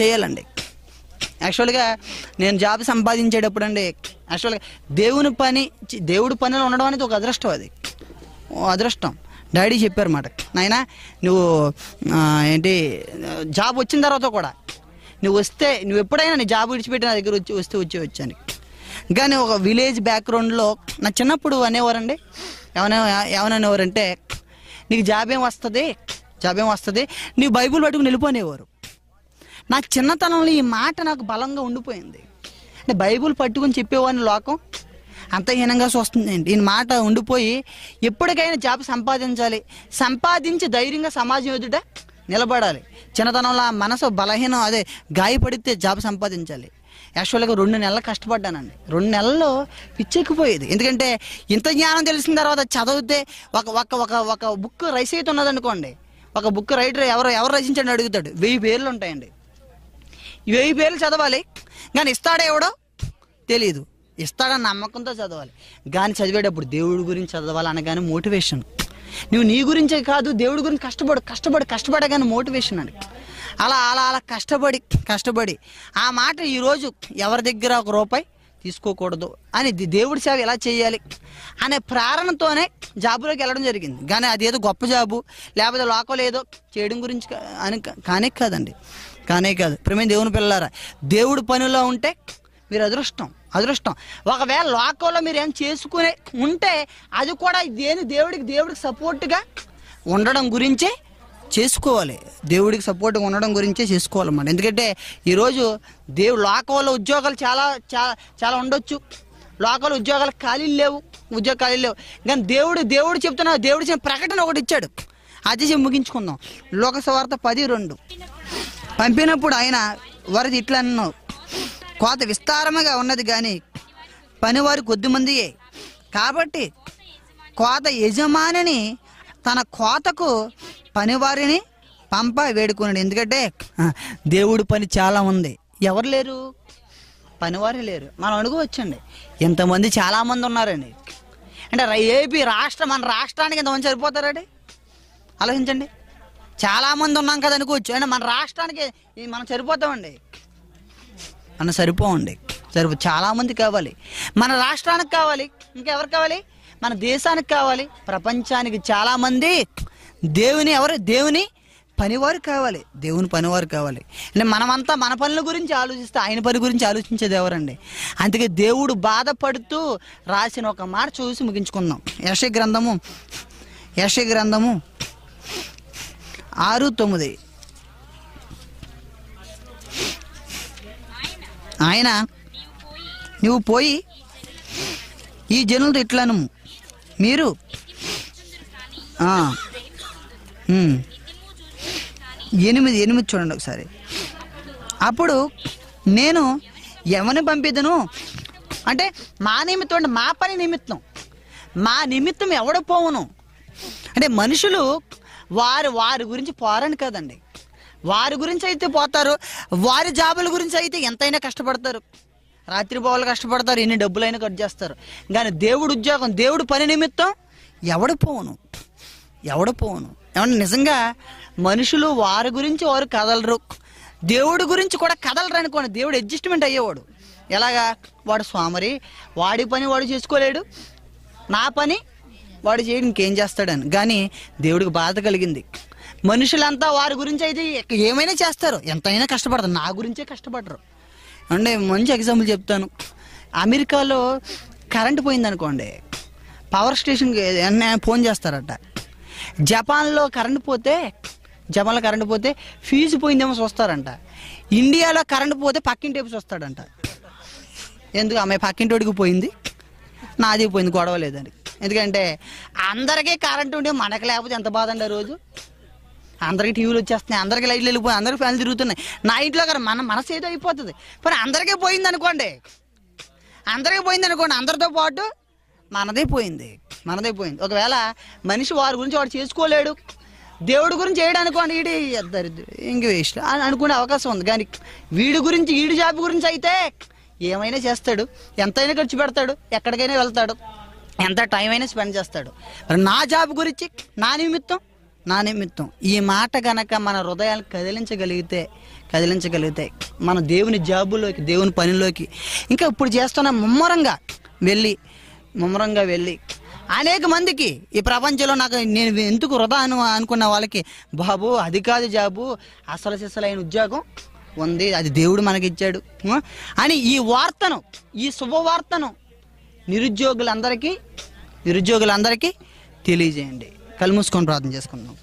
S1: చేయాలండి యాక్చువల్గా నేను జాబ్ సంపాదించేటప్పుడు అండి యాక్చువల్గా దేవుని పని దేవుడి పనిలో ఉండడం అనేది ఒక అదృష్టం అది అదృష్టం డాడీ చెప్పారు మాట నాయన నువ్వు ఏంటి జాబ్ వచ్చిన తర్వాత కూడా నువ్వు వస్తే నువ్వు ఎప్పుడైనా నీ జాబ్ విడిచిపెట్టి నా దగ్గర వచ్చి వస్తే వచ్చి వచ్చాను కానీ ఒక విలేజ్ బ్యాక్గ్రౌండ్లో నా చిన్నప్పుడు అనేవారండి ఏమైనా అంటే నీకు జాబ్ ఏం వస్తుంది జాబ్ ఏం వస్తుంది నీ బైబుల్ పట్టుకుని వెళ్ళిపోనేవారు నా చిన్నతనంలో ఈ మాట నాకు బలంగా ఉండిపోయింది అంటే బైబుల్ పట్టుకుని చెప్పేవాడిని లోకం అంత హీనంగా చూస్తుందండి ఈ మాట ఉండిపోయి ఎప్పటికైనా జాబ్ సంపాదించాలి సంపాదించి ధైర్యంగా సమాజం ఎదుట నిలబడాలి చిన్నతనంలో మనసు బలహీనం అదే గాయపడితే జాబ్ సంపాదించాలి యాక్చువల్గా రెండు నెలలు కష్టపడ్డానండి రెండు నెలల్లో పిచ్చెక్కిపోయేది ఎందుకంటే ఇంత జ్ఞానం తెలిసిన తర్వాత చదివితే ఒక ఒక ఒక ఒక బుక్ రైస్ అయితే ఉన్నదనుకోండి ఒక బుక్ రైటర్ ఎవరు ఎవరు రచించండి అడుగుతాడు వెయ్యి పేర్లు ఉంటాయండి వెయ్యి పేర్లు చదవాలి కానీ ఎవడో తెలియదు ఇస్తాడని నమ్మకంతో చదవాలి కానీ చదివేటప్పుడు దేవుడి గురించి చదవాలి అనగానే మోటివేషన్ నువ్వు నీ గురించే కాదు దేవుడి గురించి కష్టపడు కష్టపడి కష్టపడగానే మోటివేషన్ అని అలా అలా అలా కష్టపడి కష్టపడి ఆ మాట ఈరోజు ఎవరి దగ్గర ఒక రూపాయి తీసుకోకూడదు అని దేవుడి సేవ ఎలా చేయాలి అనే ప్రేరణతోనే జాబులోకి వెళ్ళడం జరిగింది కానీ అదేదో గొప్ప జాబు లేకపోతే లోకలేదో చేయడం గురించి అని కానీ కాదండి కానే కాదు ప్రేమ దేవుని పిల్లరా దేవుడు పనిలో ఉంటే మీరు అదృష్టం అదృష్టం ఒకవేళ లోకంలో మీరు ఏం చేసుకునే ఉంటే అది కూడా దేని దేవుడికి దేవుడికి సపోర్ట్గా ఉండడం గురించే చేసుకోవాలి దేవుడికి సపోర్ట్గా ఉండడం గురించే చేసుకోవాలన్నమాట ఎందుకంటే ఈరోజు దేవుడు లోకంలో ఉద్యోగాలు చాలా చాలా చాలా ఉండొచ్చు లోకల్ ఉద్యోగాలు ఖాళీలు లేవు ఉద్యోగ ఖాళీలు లేవు కానీ దేవుడు దేవుడు చెప్తున్నా దేవుడు ప్రకటన ఒకటి ఇచ్చాడు అది ముగించుకుందాం లోక పది రెండు పంపినప్పుడు ఆయన వరది ఇట్లన్నావు కోత విస్తారంగా ఉన్నది కానీ పనివారు కొద్దిమందియే కాబట్టి కోత యజమానిని తన కోతకు పనివారిని పంప వేడుకున్నాడు ఎందుకంటే దేవుడు పని చాలా ఉంది ఎవరు లేరు పనివారు లేరు మనం అనుకోవచ్చండి ఇంతమంది చాలామంది ఉన్నారండి అంటే ఏపీ రాష్ట్రం మన రాష్ట్రానికి ఇంతమంది సరిపోతారండి ఆలోచించండి చాలా మంది ఉన్నాం కదా అనుకోవచ్చు అంటే మన రాష్ట్రానికి మనం సరిపోతామండి మనం సరిపోవండి సరిపో చాలా మంది కావాలి మన రాష్ట్రానికి కావాలి ఇంకెవరు కావాలి మన దేశానికి కావాలి ప్రపంచానికి చాలా మంది దేవుని ఎవరు దేవుని పనివారు కావాలి దేవుని పనివారు కావాలి అంటే మనమంతా మన పనుల గురించి ఆలోచిస్తే ఆయన పని గురించి ఆలోచించేది ఎవరండి అందుకే దేవుడు బాధపడుతూ రాసిన ఒక మాట చూసి ముగించుకుందాం యశ గ్రంథము యశ గ్రంథము ఆరు తొమ్మిది ఆయన నువ్వు పోయి ఈ జనులతో ఇట్లను మీరు ఎనిమిది ఎనిమిది చూడండి ఒకసారి అప్పుడు నేను ఎవరిని పంపిద్దను అంటే మా నిమిత్తం అంటే మా పని నిమిత్తం మా నిమిత్తం ఎవడ పోవును అంటే మనుషులు వారు వారి గురించి పోరాను కదండి వారి గురించి అయితే పోతారు వారి జాబుల గురించి అయితే ఎంతైనా కష్టపడతారు రాత్రి పోవాలి కష్టపడతారు ఎన్ని డబ్బులైనా కట్ చేస్తారు కానీ దేవుడు ఉద్యోగం దేవుడు పని నిమిత్తం ఎవడు పోను ఎవడు పోను ఏమన్నా నిజంగా మనుషులు వారి గురించి వారు కదలరు దేవుడి గురించి కూడా కదలరు అనుకోండి దేవుడు అడ్జస్ట్మెంట్ అయ్యేవాడు ఎలాగా వాడు స్వామరి వాడి పని వాడు చేసుకోలేడు నా పని వాడు చేయడానికి ఇంకేం చేస్తాడని కానీ దేవుడికి బాధ కలిగింది మనుషులంతా వారి గురించి అయితే ఏమైనా చేస్తారు ఎంతైనా కష్టపడతారు నా గురించే కష్టపడరు అంటే మంచి ఎగ్జాంపుల్ చెప్తాను అమెరికాలో కరెంట్ పోయిందనుకోండి పవర్ స్టేషన్కి ఫోన్ చేస్తారట జపాన్లో కరెంట్ పోతే జపాన్లో కరెంట్ పోతే ఫీజు పోయిందేమో చూస్తారంట ఇండియాలో కరెంట్ పోతే పక్కింటేపు చూస్తాడంట ఎందుకు ఆమె పక్కింటోడికి పోయింది నాది పోయింది గొడవ లేదని ఎందుకంటే అందరికీ కరెంట్ ఉండి మనకు లేకపోతే ఎంత బాధ అండి రోజు అందరికీ టీవీలు వచ్చేస్తున్నాయి అందరికీ లైట్లు వెళ్ళిపోయి అందరికీ ఫ్యాన్లు తిరుగుతున్నాయి నా ఇంట్లో కదా మన మనసు ఏదో అయిపోతుంది మరి అందరికీ పోయింది అనుకోండి అందరికీ పోయింది అనుకోండి అందరితో పాటు మనదే పోయింది మనదే పోయింది ఒకవేళ మనిషి వారి గురించి వాడు చేసుకోలేడు దేవుడి గురించి చేయడం అనుకోండి ఈడి దరిద్రుడు ఇంక వేస్ట్ అని అనుకునే అవకాశం ఉంది కానీ వీడి గురించి వీడి జాబ్ గురించి అయితే ఏమైనా చేస్తాడు ఎంతైనా ఖర్చు పెడతాడు ఎక్కడికైనా వెళ్తాడు ఎంత టైం అయినా స్పెండ్ చేస్తాడు మరి నా జాబ్ గురించి నా నిమిత్తం నా నిమిత్తం ఈ మాట గనక మన హృదయాలు కదిలించగలిగితే కదిలించగలిగితే మన దేవుని జాబులోకి దేవుని పనిలోకి ఇంకా ఇప్పుడు చేస్తున్న ముమ్మరంగా వెళ్ళి ముమ్మరంగా వెళ్ళి అనేక మందికి ఈ ప్రపంచంలో నాకు నేను ఎందుకు వృధా అను అనుకున్న వాళ్ళకి బాబు అది కాదు జాబు అసలు సిసలైన ఉద్యోగం ఉంది అది దేవుడు మనకిచ్చాడు అని ఈ వార్తను ఈ శుభవార్తను నిరుద్యోగులందరికీ నిరుద్యోగులందరికీ తెలియజేయండి కళ్ళు మూసుకొని ప్రార్థన చేసుకుందాం